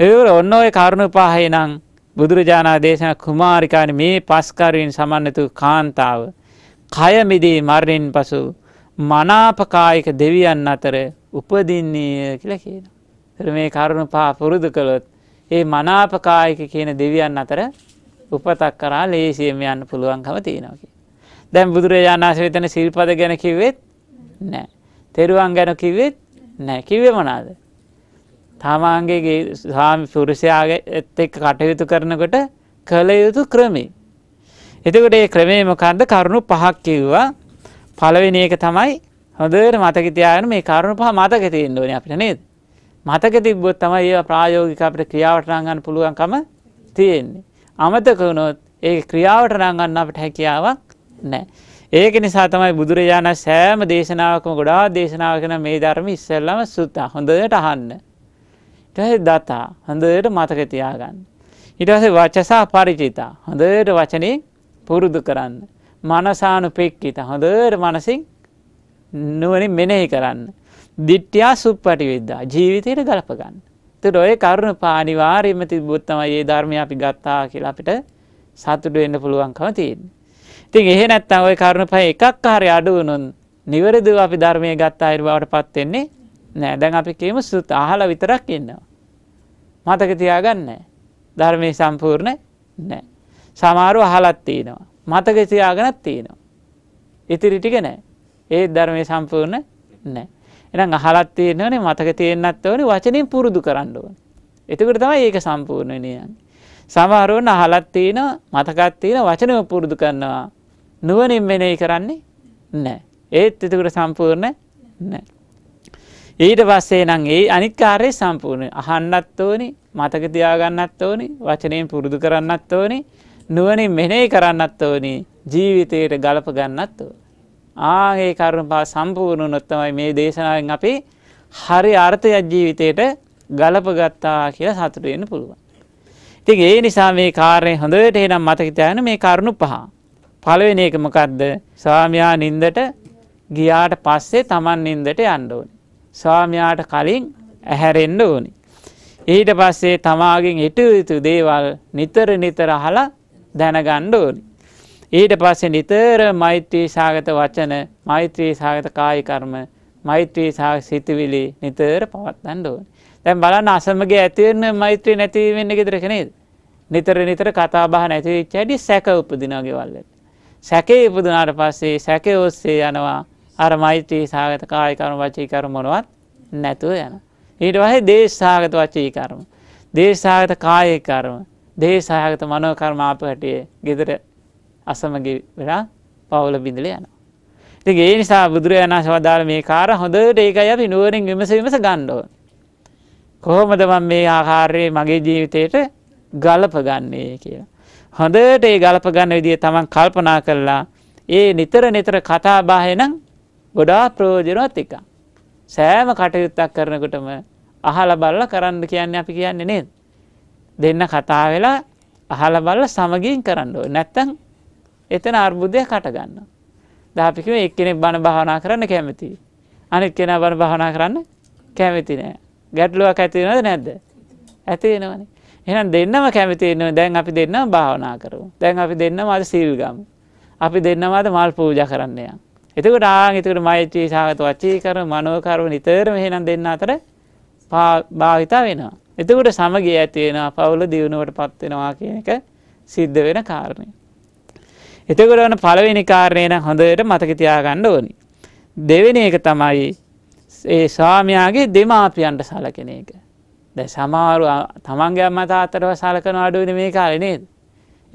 ඒ ඔන්න ඔය කරුණු පාහහි නං බුදුරජාණා දේශන කුමාරිකාන මේ පස්කරුවෙන් සමන්නතු කාන්තාව. කයමිදී මරණින් පසු මනාපකායික දෙවියන් අතර උපදින්නේ කියල කියන. මේ කරුණු පා පුරුදු කළොත් ඒ මනාපකායික කියන දෙවියන් අතර උපතක් කරා ලේසියම යන්න පුළුවන්කම තියෙනකි. දැන් බුදුරජාණන්ස වෙතන සිල්පද ගැන කිව්වෙත් නෑ. තෙරුවන් ගැන කිව්වෙත් නෑ කිවේ මනාද. තමාන්ගේ සාම පුරුෂයාගේ එත් එක් කටයුතු කරනකොට කළ යුතු ක්‍රමේ. එතකොට ඒ ක්‍රමේ මොකන්ද කරුණු පහක් කිව්වා පළවෙන එක තමයි හොඳට මතකතියාගෙන මේ කරුණු පහ මතක තියෙන්න ඕනේ අපිට නේද? මතක තිබ්බොත් තමයි ඒවා ප්‍රායෝගික අපිට ක්‍රියාවට නම් ගන්න පුළුවන්කම තියෙන්නේ. අමතක වුණොත් ඒ ක්‍රියාවට නම් ගන්න අපිට හැකියාවක් නැහැ. ඒක නිසා තමයි බුදුරජාණන් සෑම දේශනාවකම ගොඩාක් දේශනාවක මේ ධර්ම ඉස්සෙල්ලම සුත්තා හොඳට අහන්න. ඊට දතා හඳට මතක තියාගන්න. ඉටවසේ වචසා පරිචිතා හොඳට වචනින් පුරුදු කරන්න. මනසානු පෙක්කිත හොඳට මනසින් නුවනින් මෙනෙහි කරන්න. දිට්්‍යා සුප්පටි විද්දා ජීවිතයට ගලපගන්න. තුට ඔය කරුණු පානිවාරීම ති බුත්තම ඒ ධර්මය අපි ගත්තා කියලා අපිට සතුටු එන්න පුළුවන්කම තියෙන්. ඉතින් එහෙ නැත්තම් ඔය කරුණු පහ එකක් හරි අඩු වුණුන් නිවැරදිව අපි ධර්මය ගත්තා අයුර බවට පත්වෙන්නේ නෑ දැන් අපි කියීම සුත් අහල විතරක් ඉන්නවා. මතක තියාගන්න ධර්මය සම්පූර්ණ නෑ. සමාරු අහලත් තියෙනවා. මතක තියාගනත් තියෙනවා. ඉතිරි ටික නෑ ඒ ධර්මය සම්පූර්ණ නෑ. එනම් අහලත් තියෙනවනේ මතක තියෙන්නත් ඕනේ වචනින් පුරුදු කරන්න ඕනේ. එතකොට තමයි ඒක සම්පූර්ණ වෙන්නේ. සමහරවොන්න අහලත් තියෙන මතකත් තියෙන වචනම පුරුදු කරනවා. නුවණින් මෙනෙහි කරන්නේ නැහැ. ඒත් එතකොට සම්පූර්ණ නැහැ. ඊට පස්සේ නම් ඒ අනිත්කාරය සම්පූර්ණ අහන්නත් ඕනි මතකතියාගන්නත් ඕනි වචනයෙන් පුරුදු කරන්නත් ඕනි නුවනින් මෙනෙහි කරන්නත් ඕනි ජීවිතයට ගලප ගන්නත් ඕ. ආගේ කරුණපා සම්පූර්ණ නොත්තමයි මේ දේශනාවෙන් අපි හරි අර්ථයක් ජීවිතයට ගලපගත්තා කියලා සතුටයෙන්න්න පුළුවන්. ඉතින් ඒ නිසා මේ කාරය හොඳට එනම් මතකිතයන මේ කරුණු පහ. පලවෙන එක මොකක්ද ස්වාමයා නින්දට ගියාට පස්සේ තමන් නින්දට අන්ඩෝනි. ස්වාමයාට කලින් ඇහැරෙන්ඩ ඕනි. ඊට පස්සේ තමාගෙන් ඉටයුතු දේවල් නිතර නිතර හලා දැනගණ්ඩ ඕනි. ඊට පස්සේ නිතර මෛත්‍රී සාගත වචන මෛත්‍රී සාගත කායිකර්ම මෛත්‍රී සාග සිතුවිලි නිතර පවත්තන්න ඕන. දැන් බලන්න අසමගේ ඇතිවරන මෛත්‍රී නැතිවෙන්න ගෙදරකනේද. නිතර නිතර කතාබහ නැතිවෙච්ච ඇඩි සැක උපදිනගෙවල්ලට. සැකේ උපදනාට පස්සේ සැක ඔස්සේ යනවා අර මෛත්‍රී සාගත කායකරම වචීකරු මොනවත් නැතුව යන. ඊට වහේ දේශසාගත වචීකරම. දේශසාගත කායකරම දේශසාගත මනෝකර්ම ආපහටියේ ගෙදර අසමගි වෙලා පවුල බිඳල යන. ඉතින් ඒ නිසා බුදුරජාණන් වදාළ මේ කාර හොඳට ඒකයි අපි නුවරින් විමස විමස ගන්න ඕන. කොහොමද මම මේ ආකාරයේ මගේ ජීවිතේට ගලප ගන්නේ කියලා. හොඳට ඒ ගලප ගන්න විදිය තමන් කල්පනා කරලා ඒ නිතර නිතර කතා බාහේ නම් ගොඩා ප්‍රෝජනවත් එක. සෑම කටයුත්තක් කරනකොටම අහල බල්ල කරන්න කියන්න අපි කියන්න නේද. දෙන්න කතා වෙලා අහල බල්ල සමගින් කරන්නෝ නැත්තං එතන අර්බුදය කටගන්න. දාපිකම එක්කෙනෙක් බණ භාවනා කරන්න කැමති. අනිත් කෙන බණ භාවනා කරන්න කැමති නෑ. ගැටලුවක් ඇතිවෙනද නැද්ද. ඇතිවෙනවන. එහෙනම් දෙන්නම කැමතියෙන්ව දැන් අපි දෙන්නම භාවනා කරු. දැන් අපි දෙන්නම අද සිල්ගම්. අපි දෙන්නමද මල් පූජ කරන්නේයා. එතකට ආගතකට මෛත්‍රී සාගත වච්චීකර මනෝකරුව නිතරම හෙනම් දෙන්න අතර භාවිතා වෙනවා. එතකට සමගේ ඇතිවෙනවා පවුල දියුණුවට පත්වෙනවා කියන එක සිද්ධ වෙන කාරණය. එතකට වන පළවෙනි කාරණයන හොඳයට මතකතියාගණ්ඩ ඕනි. දෙවෙන එක තමයි ඒ ස්වාමයාගේ දෙමාපියන්ට සලකෙන එක. දැ සමාරු තමන්ගේ අම්ම තාතරව සලකන අඩුවන මේ කාලනේද.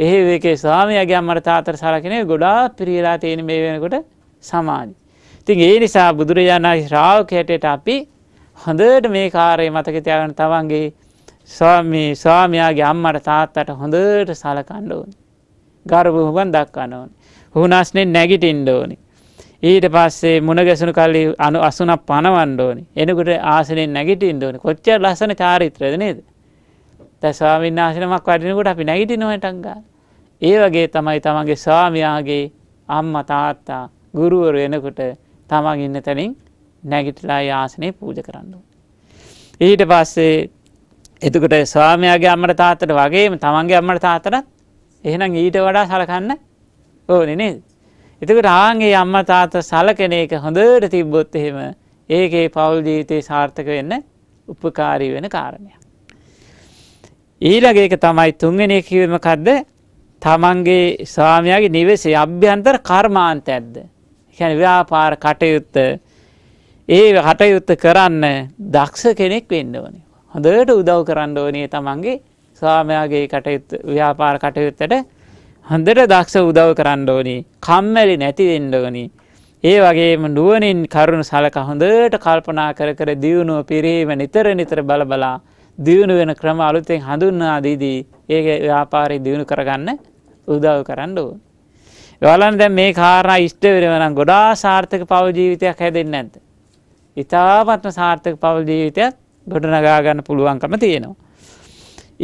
එහෙ ඒකේ ස්වාමයගේ අම්මට තාතර සලකෙන ගොඩා පිරියලා තියෙන මේ වෙනකොට සමාධි. ඉතින් ඒ නිසා බුදුරජාණන් ශ්‍රාවකයටට අපි හොඳට මේ කාරය මතක තියාගන්න තවන්ගේ ස්වාමී ස්වාමයාගේ අම්මට තාත්තට හොඳට සලකන්න ඕන. ගර්භහුවන් දක්වන්න ඕන. හුණස්නේ නැගිටින්න ඕනි. ඊට පස්සේ මුණගැසුණු කල්ලි අනු අසුනක් පණවන්න ඕනි. එනකොට ආසනෙන් නැගිටින්න ඕනි. කොච්චර ලස්සන චාරිත්‍රයද නේද? දැන් ස්වාමීන් වහන්සේනමක් වඩිනකොට අපි නැගිටිනව හිටංගා. ඒ වගේ තමයි තමන්ගේ ස්වාමියාගේ අම්මා තාත්තා ගුරුවරු එනකොට තමන් ඉන්න තැනින් නැගිටලා යාසනය පූජ කරන්නු. ඊට පස්සේ එතකට ස්වාමයාගේ අම්මට තාත්තට වගේම තමන්ගේ අම්මට තාතරත් එහෙනම් ඊට වඩා සලකන්න ඕනනේ. එතකට ආන්ගේ අම්ම තාත සලකන එක හොඳට තිබ්බොත් එහෙම ඒකේ පවුල් ජීවිතය සාර්ථක වෙන්න උපකාරී වෙන කාරණයක්. ඊළගේක තමයි තුන්ගෙනය කිවීමකක්ද තමන්ගේ ස්වාමයාගේ නිවසේ අභ්‍යන්තර කර්මාන්ත ඇද්ද. කියන්නේ ව්‍යාපාර කටයුත්ත ඒ කටයුත්ත කරන්න දක්ෂ කෙනෙක් වෙන්න ඕනේ. හොඳට උදව් කරන්න ඕනේ තමන්ගේ ස්වාමයාගේ කටයුත්ත ව්‍යාපාර කටයුත්තට හොඳට දක්ෂ උදව් කරන්න ඕනේ. කම්මැලි නැති වෙන්න ඕනේ. ඒ වගේම නුවණින් කරුණ සලකා හොඳට කල්පනා කර කර දියුණුව පිරීම නිතර නිතර බලබලා දියුණු වෙන ක්‍රම අලුතෙන් හඳුන්වා දීදී ඒ ව්‍යාපාරේ දියුණු කරගන්න උදව් කරන්න ඕනේ. ඔයාලන් දැන් මේ කාරණා ඉෂ්ට වෙනවා නම් ගොඩාක් සාර්ථක පව ජීවිතයක් හැදෙන්නේ නැද්ද? ඉතාමත්ම සාර්ථක පව ජීවිතයක් ගොඩනගා ගන්න පුළුවන්කම තියෙනවා.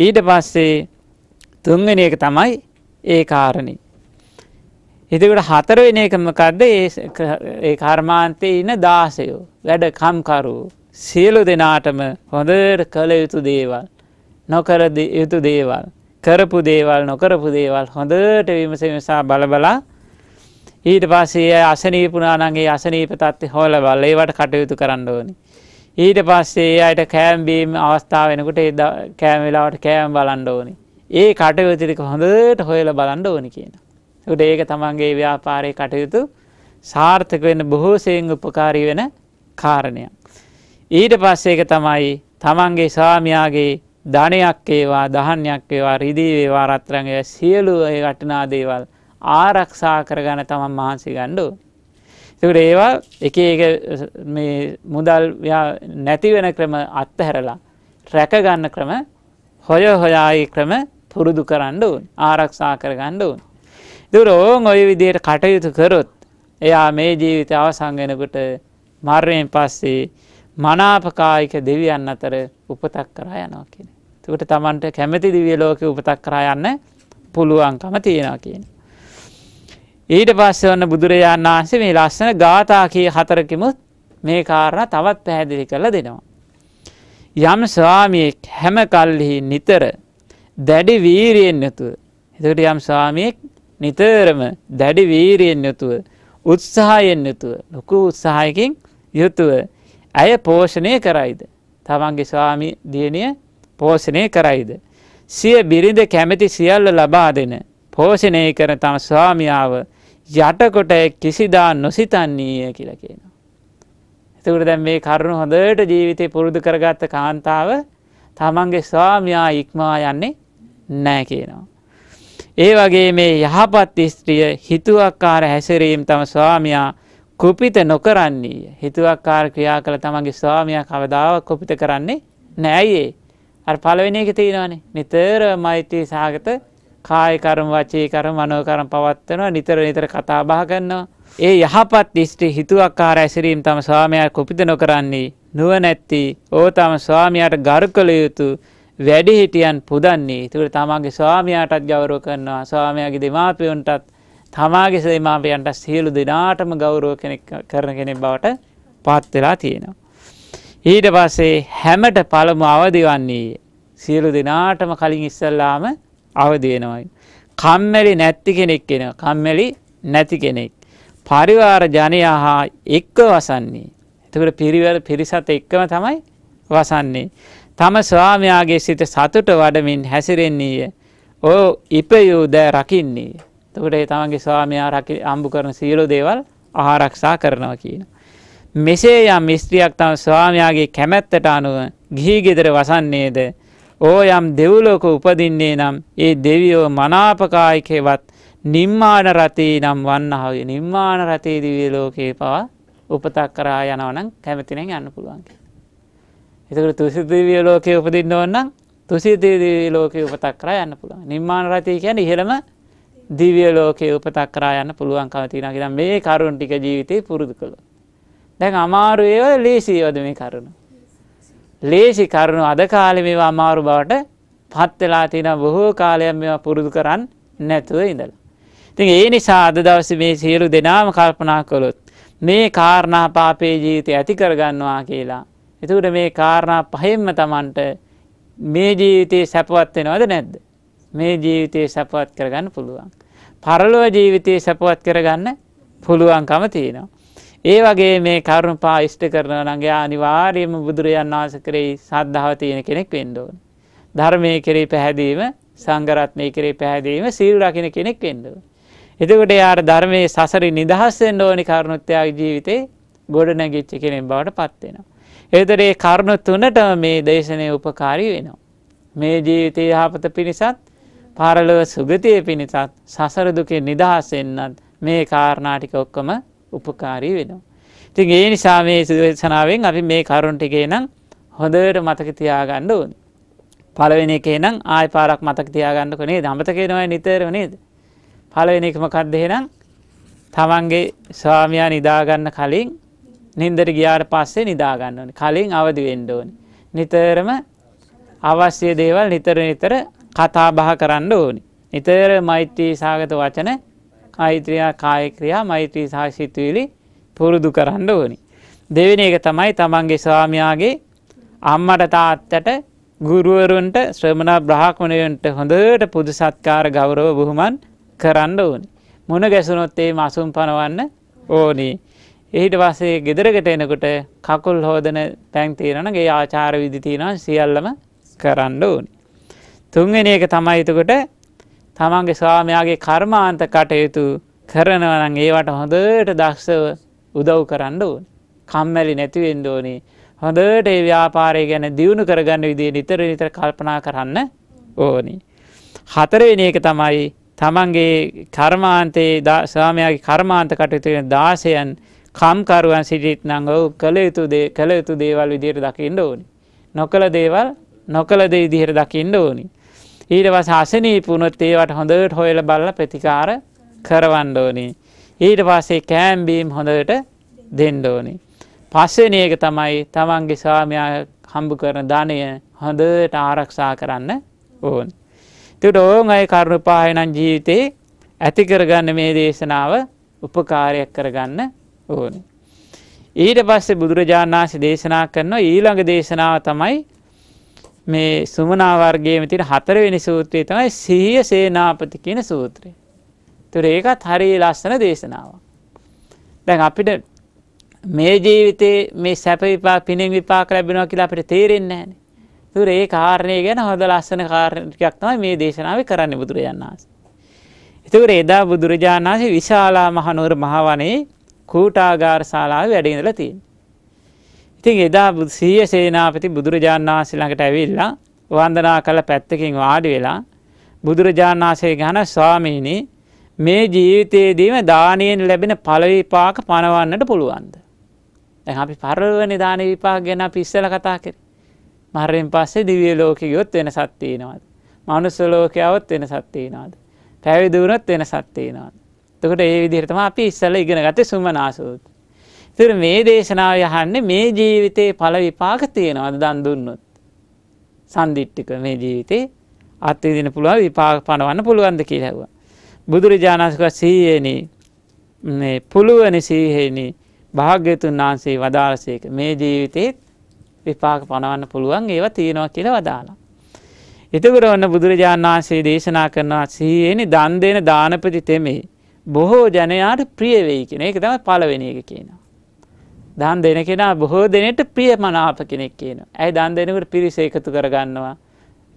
ඊට පස්සේ තුන්වෙනි එක තමයි ඒ කාරණේ. එතකොට හතරවෙනි එක මොකද්ද? ඒ කර්මාන්තයේ ඉන්න දාසයෝ, වැඩකම්කරු සියලු දෙනාටම හොඳට කළ යුතු දේවල්, නොකර යුතු දේවල් කරපු දේවල් නොකරපු දේවල් හොඳට විමස නිසා බලබලා ඊට පස්සේ අසනීපුනානන්ගේ අසනීප තත්ති හෝල බල ඒවට කටයුතු කරන්න ඕනි. ඊට පස්සේ අයට කෑම්බීම් අවස්ථාව වෙනකුට කෑමවෙලාවට කෑම් බලන්ඩ ඕනි. ඒ කටයුතිරික හොඳට හොයල බලන්ඩ ඕනි කියන. උට ඒක තමන්ගේ ව්‍යාපාරය කටයුතු සාර්ථක වෙන්න බොහෝසයෙන් උපකාරී වෙන කාරණයක්. ඊට පස්සේක තමයි තමන්ගේ ස්වාමයාගේ ධනයක් ඒවා දහන්යක් ඒවා රිදී වේවා රත්තරන්ගේ සියලු ඒ වටිනා දේවල් ආරක්ෂා කරගන්න තමන් මහන්සි ගණ්ඩු. එතකට ඒවා එක එක මේ මුදල් නැති වෙන ක්‍රම අත්තහැරලා රැකගන්න ක්‍රම හොය හොයායි ක්‍රම පුරුදු කරන්න ඕන් ආරක්ෂා කරගන්න ඕන්. දුර ඕන් ඔය විදියට කටයුතු කරොත් එයා මේ ජීවිත අවසංගෙනකුට මර්යෙන් පස්සේ මනාපකායික දෙවියන් අතර උපතක් කරා යනවා කියෙන. තුකට තමන්ට කැමැති දිවිය ලෝක උපතක් කරයන්න පුළුවන්කම තියෙනවා කියන. ඊට පස්ස වන්න බුදුරජාණන් වහන්සේ මේ ලස්සන ගාථා කිය හතරකිමුත් මේ කාරණ තවත් පැහැදිලි කරලා දෙනවා. යම් ස්වාමියෙක් හැම කල්හි නිතර දැඩි වීරයෙන් යුතුව. එතකට යම් ස්වාමියෙක් නිතරම දැඩි වීරයෙන් යුතුව උත්සාහයෙන් යුතුව ලොකු උත්සාහයකින් යුතුව ඇය පෝෂණය කරයිද. තමන්ගේ ස්වාමි දියණිය පෝෂණය කරයිද. සිය බිරිඳ කැමැති සියල්ල ලබා දෙන පෝෂණය කර තම ස්වාමියාව යටකොට කිසිදා නොසිතන්නේය කියලා කියනවා. එතකට දැන් මේ කරුණු හොඳට ජීවිතය පුරුදු කරගත්ත කාන්තාව තමන්ගේ ස්වාමයා ඉක්මා යන්නේ නෑ කියනවා. ඒ වගේ මේ යහපත් ස්ත්‍රිය හිතුවක්කාර හැසිරීම් තම ස්වාමයා කුපිත නොකරන්නේය. හිතුවක්කාර ක්‍රියා කළ තමන්ගේ ස්වාමයා කවදාවක් කොපිත කරන්නේ නෑයේ. අර පළවෙෙන එක තියෙනවානේ නිතර මෛත්‍රී සාගත කායකරම් වචයකර මනෝකරම් පවත්වනවා නිතර නිතර කතා බා කරන්නවා. ඒ යහපත් දිිෂ්ටි හිතුවක්කාර ඇසිරීම් තම ස්වාමයක් කොපිත නොකරන්නේ නුවනැත්ති ඕ තම ස්වාමයාට ගරු කළ යුතු වැඩිහිටියන් පුදන්නේ තුට තමාගේ ස්වාමයාටත් ගෞරෝ කරනවා ස්වාමයාගේ දෙමාපියුන්ටත් තමාගේ දෙමාපියන්ට සියලු දෙනාටම ගෞරෝ කෙනෙක් කරන කෙනෙක් බවට පත්වෙලා තියෙනවා. ඊට පස්සේ හැමට පළමු අවදිවන්නේ සියලු දෙනාටම කලින් ඉස්සල්ලාම අවදිවෙනවයි. කම්මැලි නැත්ති කෙනෙක් කෙන කම්මැලි නැති කෙනෙක්. පරිවාර ජනයා හා එක්ක වසන්නේ. එතකට පිරිවර පිරිසත් එක්කම තමයි වසන්නේ. තම ස්වාමයාගේ සිට සතුට වඩමින් හැසිරෙන්නේය. ඕ ඉපයුදෑ රකින්නේ. තකට තමන්ගේ ස්වාමයා අම්බු කරන සියලු දේවල් ආරක්ෂා කරනවා කියනවා. මෙසේ යම් ස්ත්‍රියක් තම ස්වාමයාගේ කැමැත්තට අනුව ගිහි ගෙදර වසන්නේද ඕ යම් දෙව්ලෝක උපදින්නේ නම් ඒ දෙවියෝ මනාපකායිකෙවත් නිම්මාන රතේ නම් වන්නහවේ නිර්මාණ රතේ දිවිය ලෝකයේ පවා උපතක් කරා යනවනම් කැමතිනෙන් යන්න පුළුවන්. එතකට තුසිදවිය ලෝකයේ උපදින්න ඕන්නම් තුසිදේදී ලෝකයේ උපතක් කරා යන්න පුළුවන් නිර්මාණ රතය කියන ඉහළම දිවිය ලෝකයේ උපතක් කරා යන්න පුළුවන් කවතින කියලා මේ කරුණ ටික ජීවිතය පුරුදු කළොත්. දැන් අමාරු ඒව ලේසියවද මේ කරුණු. ලේසි කරුණු අද කාලෙ මේවා අමාරු බවට පත් වෙලා තියෙන බොහෝ කාලයක් මේවා පුරුදු කරන් නැතුව ඉඳලා. ඉතින් ඒ නිසා අද දවසේ මේ සියලු දෙනාම කල්පනා කළොත් මේ කාරණා පාපේ ජීවිතය ඇති කරගන්නවා කියලා. එතකොට මේ කාරණා පහෙන්ම Tamanට මේ ජීවිතේ සැපවත් වෙනවද නැද්ද? මේ ජීවිතේ සැපවත් කරගන්න පුළුවන්. පරලොව ජීවිතේ සැපවත් කරගන්න පුළුවන්කම තියෙනවා. ඒ වගේ මේ කරුණ පා ඉෂ්ට කරන නගේ අනිවාර්යම බුදුරජන් වහස කරේ සද්ධාව තියෙන කෙනෙක් වෙන්ඩෝන්. ධර්මය කරේ පැහැදීම සංගරත්නය කරේ පැහැදීම සීල් රකින කෙනෙක් වෙන්ඩුව. එතකොට යාට ධර්මය සසරි නිදහස්සෙන් ඕනි කරුණුත්තයක් ජීවිතේ ගොඩ නැගිච්ච කෙනෙන් බවට පත්වෙනවා. එතරේ කරුණු තුනට මේ දේශනය උපකාරී වෙනවා. මේ ජීවිතය යහපත පිණිසත් පාරලව සුගතිය පිණිසත් සසරදුකෙන් නිදහසෙන්න්නත් මේ කාරණාටික ඔක්කම උපකාරී වෙනවා. ඉතින් ඒ නිසා මේ සුදේශනාවෙන් අපි මේ කරුණට එකේ නම් හොඳට මතක තියාගන්න ඕනේ. පළවෙනි එකේ නම් ආය පාරක් මතක තියාගන්නකො නේද? අමතක වෙනවා නිතරම නේද? පළවෙනි එක මොකක්ද එහෙනම්? තමන්ගේ ස්වාමියා නිදාගන්න කලින් නින්දට ගියාට පස්සේ නිදාගන්න ඕනේ. කලින් අවදි වෙන්න ඕනේ. නිතරම අවශ්‍ය දේවල් නිතර නිතර කතා බහ කරන්න ඕනේ. නිතර මෛත්‍රී සාගත වචන මෛත්‍රයා කායක්‍රියා මෛත්‍රී සාශිත්වවිලි පුරුදු කරන්න ඕනි. දෙවෙන එක තමයි තමන්ගේ ස්වාමයාගේ අම්මට තාත්තට ගුරුවරුන්ට ශ්‍රමණ බ්‍රහක්මණයන්ට හොඳට පුදු සත්කාර ගෞරව බොහොමන් කරන්න ඕනි. මුණ ගැසුනොත් ඒ මසුම් පනවන්න ඕනි. එහිට වසේ ගෙදරකට එනකොට කකුල් හෝදන පැන්තිීරණගේ ආචාර විදිතිීනවා සියල්ලම කරන්න ඕනි. තුන්ගෙන එක තමයිතකොට තමන්ගේ ස්වාමයාගේ කර්මාන්ත කටයුතු කරනවනන් ඒවට හොඳට දක්ෂව උදව් කරන්න ඕන. කම්මැලි නැතිවෙන්න ඕනේ හොඳට ඒ ව්‍යාපාරය ගැන දියුණු කරගන්න විදිේ නිතර නිතර කල්පනා කරන්න ඕනි. හතරවෙන එක තමයි තමන්ගේ කර්මාන්තයේ ස්වාමයාගේ කර්මාන්ත කටයුතුෙන දාසයන් කම්කරුවන් සිටිත් නඟව කළ යුතු දේ කළ යුතු දේවල් විදියට දකින්න ඕනි. නොකළ දේවල් නොකළ දේ විදිහට දකින්න ඕනිි. ඊට අසනී පුනොත් ඒවට හොඳට හොයල බල්ල ප්‍රතිකාර කරවන්ඩෝනී. ඊට පස්සේ කෑම්බීම් හොඳට දෙන්ඩෝනි. පස්සනයක තමයි තමන්ගේ ස්වාමයා හම්බු කරන ධනය හොඳට ආරක්ෂා කරන්න ඕන්. තුට ඕන් අය කරුණු පායනන් ජීවිතේ ඇතිකරගන්න මේ දේශනාව උපකාරයක් කරගන්න ඕන. ඊට පස්සේ බුදුරජාණන් වහන්සේ දේශනා කරනවා ඊළඟ දේශනාව තමයි මේ සුමනා වර්ගයේම තියෙන හතරවෙනි සූත්‍රය තමයි සිහිය සේනාපති කියන සූත්‍රය. ඒතර ඒකත් හරිය ලස්සන දේශනාවක්. දැන් අපිට මේ ජීවිතේ මේ සැප විපාක පිනෙන් විපාක ලැබෙනවා කියලා අපිට තේරෙන්නේ නැහැනේ. ඒතර ඒ කාරණේ ගැන හොඳ ලස්සන කාරණයක් තමයි මේ දේශනාවේ කරන්නේ බුදුරජාණන් වහන්සේ. ඒතර එදා බුදුරජාණන් වහන්සේ විශාලා මහනුවර මහවණේ කූටාගාර ශාලාවේ වැඩ ඉඳලා තියෙනවා. ඉතින් එදා සීය සේනාපති බුදුරජාණන් වහන්සේ ළඟට ඇවිල්ලා වන්දනා කළ පැත්තකින් වාඩි වෙලා බුදුරජාණන් වහන්සේ ගහන ස්වාමීනි මේ ජීවිතයේදීම දානයෙන් ලැබෙන පළ විපාක පණවන්නට පුළුවන්ද? දැන් අපි පරලොවනේ දාන විපාක ගැන අපි ඉස්සෙල්ලා කතා කරේ. මරණයෙන් පස්සේ දිව්‍ය ලෝකෙ ගියොත් වෙනසක් තියෙනවද? මනුස්ස ලෝකයවත් වෙනසක් තියෙනවද? පැවිදි වුණොත් වෙනසක් තියෙනවද? එතකොට මේ විදිහට තමයි අපි ඉස්සෙල්ලා ඉගෙන ගත්තේ සුමනාසූත්‍රය. තුර මේ දේශනාව යහන්න මේ ජීවිතයේ පල විපාක තියෙනවද දන් දුන්නොත්. සන්දිිට්ටික මේ ජීවිතේ අත්තිදින පුළුව විපාක පණවන්න පුළුවන්ද කියහැව. බුදුරජාණස්ක සීයනී පුළුවනි සීහෙනි භාග්‍යතුන් වහන්සේ වදාලසේක මේ ජීවිතයත් විපාක පණවන්න පුළුවන් ඒව තියෙනවා කියලා වදාලා. එතකට ඔන්න බුදුරජාණන් වහන්සේ දේශනා කරනවා සීයනි දන් දෙන දානපති තෙමේ බොහෝ ජනයාට ප්‍රියවෙයි කියෙන එක තම පලවෙෙන එක කියනවා. දන් දෙන කෙනා බොහෝ දෙනට ප්‍රිය මනාප කෙනෙක් කියන. ඇයි දන් දෙනකට පිරිස එකතු කරගන්නවා.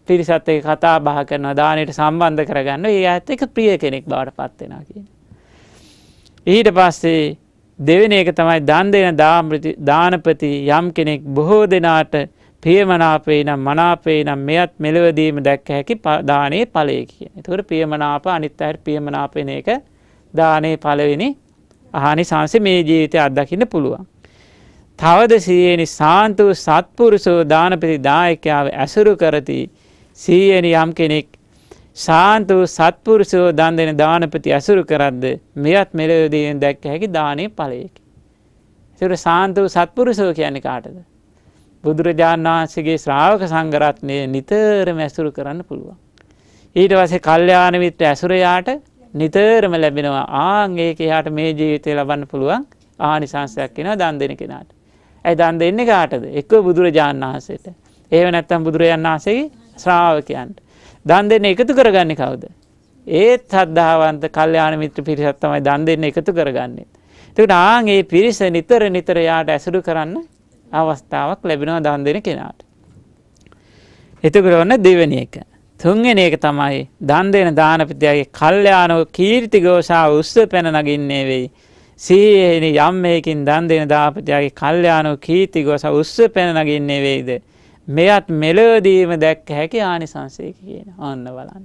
පිරිසත් එක කතා බහ කරනවා දානයට සම්බන්ධ කරගන්න ඒ ඇත් එක ප්‍රිය කෙනෙක් බවට පත්වෙන කියන. ඊට පස්සේ දෙවෙන එක තමයි දන් දෙන දානපති යම් කෙනෙක් බොහෝ දෙනාට ප්‍රියමනාපේ නම් මනාපේ නම් මෙයත් මෙලවදීම දැක්ක හැකි දානයේ ඵලය කියන. එතකොට ප්‍රියමනාප අනිත් අයට ප්‍රියමනාපෙන එක දානයේ පළවෙනි ආහනි සංස මේ ජීවිතය අත්දකින්න පුළුවන්. තවද සීයනි සාන්තු සත්පුරුසෝ දානපති දායකයාව ඇසුරු කරති සීයනි යම් කෙනෙක් සාන්තු සත්පුරුෂෝ දන් දෙන දානපති ඇසුරු කරද්ද මෙයත් මෙලවදීෙන් දැක්ක හැකි දානය ඵලයකි. ඒතර සාන්තු සත්පුරුෂෝ කියන්නේ කාටද? බුදුරජාණන් වහන්සේගේ ශ්‍රාවක සංඝරත්නය නිතරම ඇසුරු කරන්න පුළුවන්. ඊට පස්සේ කල්යාණ මිත්‍ර ඇසුරයාට නිතරම ලැබෙනවා ආන් ඒක එයාට මේ ජීවිතේ ලබන්න පුළුවන් ආනිසංශයක් වෙනවා දන් දෙන කෙනාට. ඇයි දන් දෙන්නේ කාටද? එක්ක බුදුරජාණන් වහන්සේට. එහෙම නැත්නම් බුදුරජාණන් වහන්සේගේ ශ්‍රාවකයන්ට. දන් දෙන්නේ එකතු කරගන්නේ කවුද? ඒත් සද්ධාවන්ත කල්යාණ මිත්‍ර පිරිසක් තමයි දන් දෙන්නේ එකතු කරගන්නේ. එතකොට ආන් මේ පිරිස නිතර නිතර යාට ඇසුරු කරන්න අවස්ථාවක් ලැබෙනවා දන් දෙන කෙනාට. එතකොට ඔන්න දෙවෙනි එක. තුන්වෙනි එක තමයි දන් දෙන දානපතියගේ කල්යාණ කීර්ති ഘോഷා උස්ස පැන නගින්නේ වෙයි. සීයෙහිනි යම් මේකින් දන් දෙන දාපතියාගේ කල්්‍යයානු කීති ගොස උස්ස පැනනගින්නේ වෙයිද. මෙයත් මෙලෝදීම දැක්ක හැකි ආනිසංසයක කියන ඔන්න බලන්න.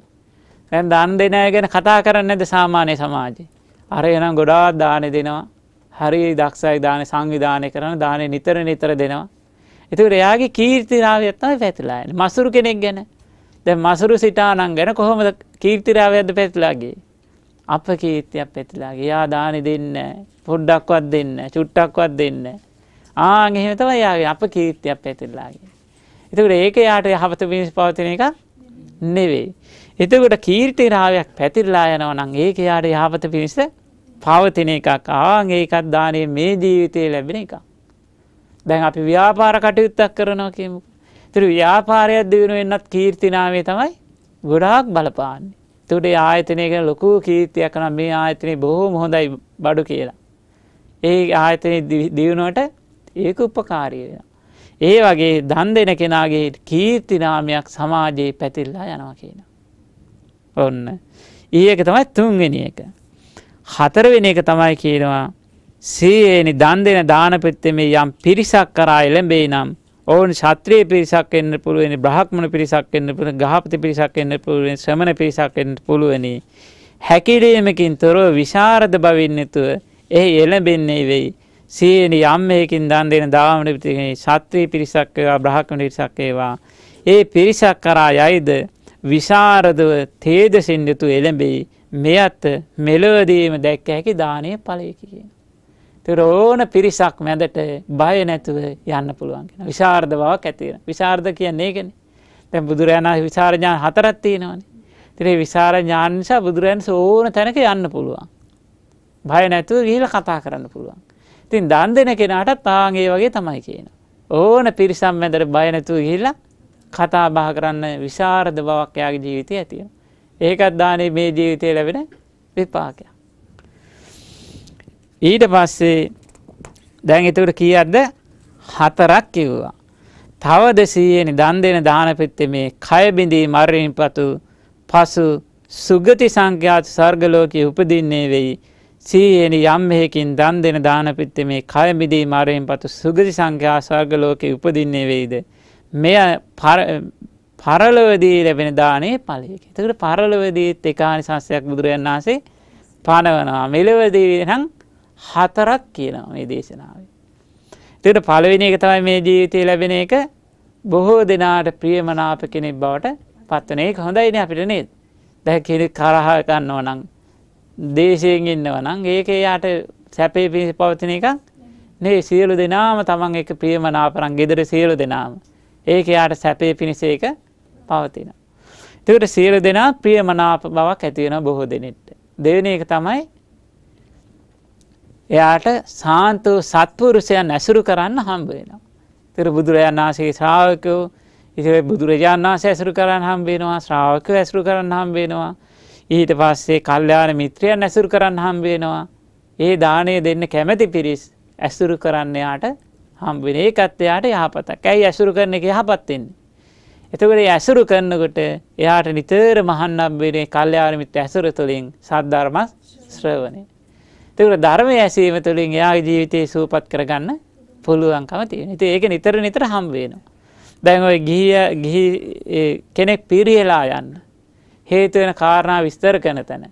රැන් දන් දෙනය ගැන කතා කරන්න ඇද සාමාන්‍ය සමාජය. අර එනම් ගොඩාත් දාන දෙනවා හරි දක්ෂයි දාන සංවිධානය කරන දානය නිතර නිතර දෙනවා. එතුට එයාගේ කීර්තිරාවත්තයි පැතිලායි මසුරු කෙනෙක් ගැන දැ මසුරු සිටානං ගැන කොහොමද කීර්තිරාවයද පැතිලාගේ. අප කීර්තියක් පැතිලාගේ යා දානි දෙන්න පොඩ්ඩක්වත් දෙන්න චුට්ටක්වත් දෙන්න ආ එහෙමතව යාගේ අප කීර්තියක් පැතිල්ලාගේ. එතකට ඒක යාට යහපත පිණිස් පවතින එක නෙවෙයි. එතකොට කීර්ටි රාවයක් පැතිරලා යනව නම් ඒක යාට යහපත පිණිස පවතින එකක් ආන් ඒකත් දානය මේ ජීවිතය ලැබෙන එක. දැන් අපි ව්‍යාපාර කටයුත්තක් කරනවා කියමු. තුර ව්‍යාපාරයක් දියුණු වෙන්නත් කීර්තිනාවේ තමයි ගොඩාක් බලපාන්නේ. එතකොට ඒ ආයතනය ගැන ලොකු කීර්තියක් කරනවා මේ ආයතනේ බොහොම හොඳයි බඩු කියලා. ඒ ආයතනේ දියුණුවට ඒක උපකාරී වෙනවා. ඒ වගේ දන් දෙන කෙනාගේ කීර්ති නාමයක් සමාජයේ පැතිරලා යනවා කියන. ඔන්න. ඊයක තමයි තුන්වෙනි එක. හතරවෙනි එක තමයි කියනවා සීයේනි දන් දෙන දානපෙත්තේ මේ යම් පිරිසක් කරා එළඹේ නම් ඔවුන් ශත්‍රීය පිරිසක් එන්න පුළුවනි බ්‍රහ්මණ පිරිසක් එන්න පුළුවන් ගහපති පිරිසක් එන්න පුළුවන් ශ්‍රමණ පිරිසක් එන්න පුළුවනි හැකිරීමකින් තොරව විශාරද බවින් නැතුව එහි එළඹෙන්නේ වෙයි සීන යම් මේකින් දන් දෙන දාමන පිටිනේ ශත්‍රීය පිරිසක් ඒවා බ්‍රහ්මණ පිරිසක් ඒවා ඒ පිරිසක් කරා යයිද විශාරදව තේදසින් යුතු එළඹෙයි මෙයත් මෙලොවදීම දැක්ක හැකි දානය ඵලයකි කියන ඒතර ඕන පිරිසක් මැදට බය නැතුව යන්න පුළුවන් කියන විසරද බවක් ඇති වෙනවා. විසරද කියන්නේ ඒකනේ. දැන් බුදුරයන් විසර ඥාන හතරක් තියෙනවානේ. ඉතින් මේ විසර ඥාන නිසා බුදුරයන් ඕන තැනක යන්න පුළුවන්. බය නැතුව ගිහිල්ලා කතා කරන්න පුළුවන්. ඉතින් දන් දෙන කෙනාටත් ආන් ඒ වගේ තමයි කියනවා. ඕන පිරිසක් මැදට බය නැතුව ගිහිල්ලා කතා බහ කරන්න විසරද බවක් එයාගේ ජීවිතේ ඇති වෙනවා. ඒකත් දානේ මේ ජීවිතේ ලැබෙන විපාකයක්. ඊට පස්සේ දැන් එතකට කියද්ද හතරක් කිව්වා. තව දෙසීයනි දන් දෙන දානපිත්තේ මේ කයබිඳී මරණින් පතු පසු සුගති සංඛ්‍යාත ස්වර්ගලෝකයේ උපදින්නේ වෙයි. සීයනි යම් මෙහකින් දන් දෙන දානපිත්තේ මේ කයබිඳී මරණින් පතු සුගති සංඛ්‍යාත ස්වර්ගලෝකයේ උපදින්නේ වෙයිද. මෙය පරලොවදී ලැබෙන දානේ ඵලයක. එතකොට පරලොවදීත් එකානි සංසයක් බුදුරජාණන් වහන්සේ පනවනවා. මෙලොවදී නම් හතරක් කියනවා මේ දේශනාව. තට පලවෙෙන එක තමයි මේ ජීවිතය ලැබෙන එක බොහෝ දෙනාට ප්‍රියමනාප කෙනෙක් බවට පත්වනය හොඳයින අපිට නේත් දැ කෙනෙ කරහකන්න ඕනං දේශයෙන් ඉන්නවනං ඒක එයාට සැපේ පිසි පවතින එකක් නේ සියලු දෙනාම තමන් එක ප්‍රියමනාපරන් ගෙදර සියලු දෙනාම ඒක එයාට සැපේ පිණිසේක පවතින. තකට සියලු දෙනා ප්‍රියමනාප බවක් ඇතිවෙන බොහෝ දෙනෙට. දෙවන එක තමයි එයාට සාන්ත වූ සත්පුරුෂයන් ඇසුරු කරන්න හම්බ වෙනවා. ඒතර බුදුරජාණන් වහන්සේගේ ශ්‍රාවකයෝ ඉතින් බුදුරජාණන් වහන්සේ ඇසුරු කරන්න හම්බ වෙනවා, ශ්‍රාවකයෝ ඇසුරු කරන්න හම්බ වෙනවා. ඊට පස්සේ කල්යාණ මිත්‍රයන් ඇසුරු කරන්න හම්බ වෙනවා. ඒ දාණය දෙන්න කැමැති පිරිස් ඇසුරු කරන්න යාට හම්බ වෙන. ඒකත් එයාට යහපතක්. ඇයි ඇසුරු කරන එක යහපත් වෙන්නේ? එතකොට ඇසුරු කරනකොට එයාට නිතර මහන්නම් වෙන්නේ කල්යාණ මිත්‍ර ඇසුර තුළින් සද්ධර්ම ශ්‍රවණය. එතකොට ධර්මය ඇසීම තුළින් එයාගේ ජීවිතේ සූපත් කරගන්න පුළුවන්කම තියෙන. ඉතින් ඒක නිතර නිතර හම් වෙනවා. දැන් ওই ගිහිය ගිහි කෙනෙක් පිරියලා යන්න හේතු වෙන කාරණා විස්තර කරන තැන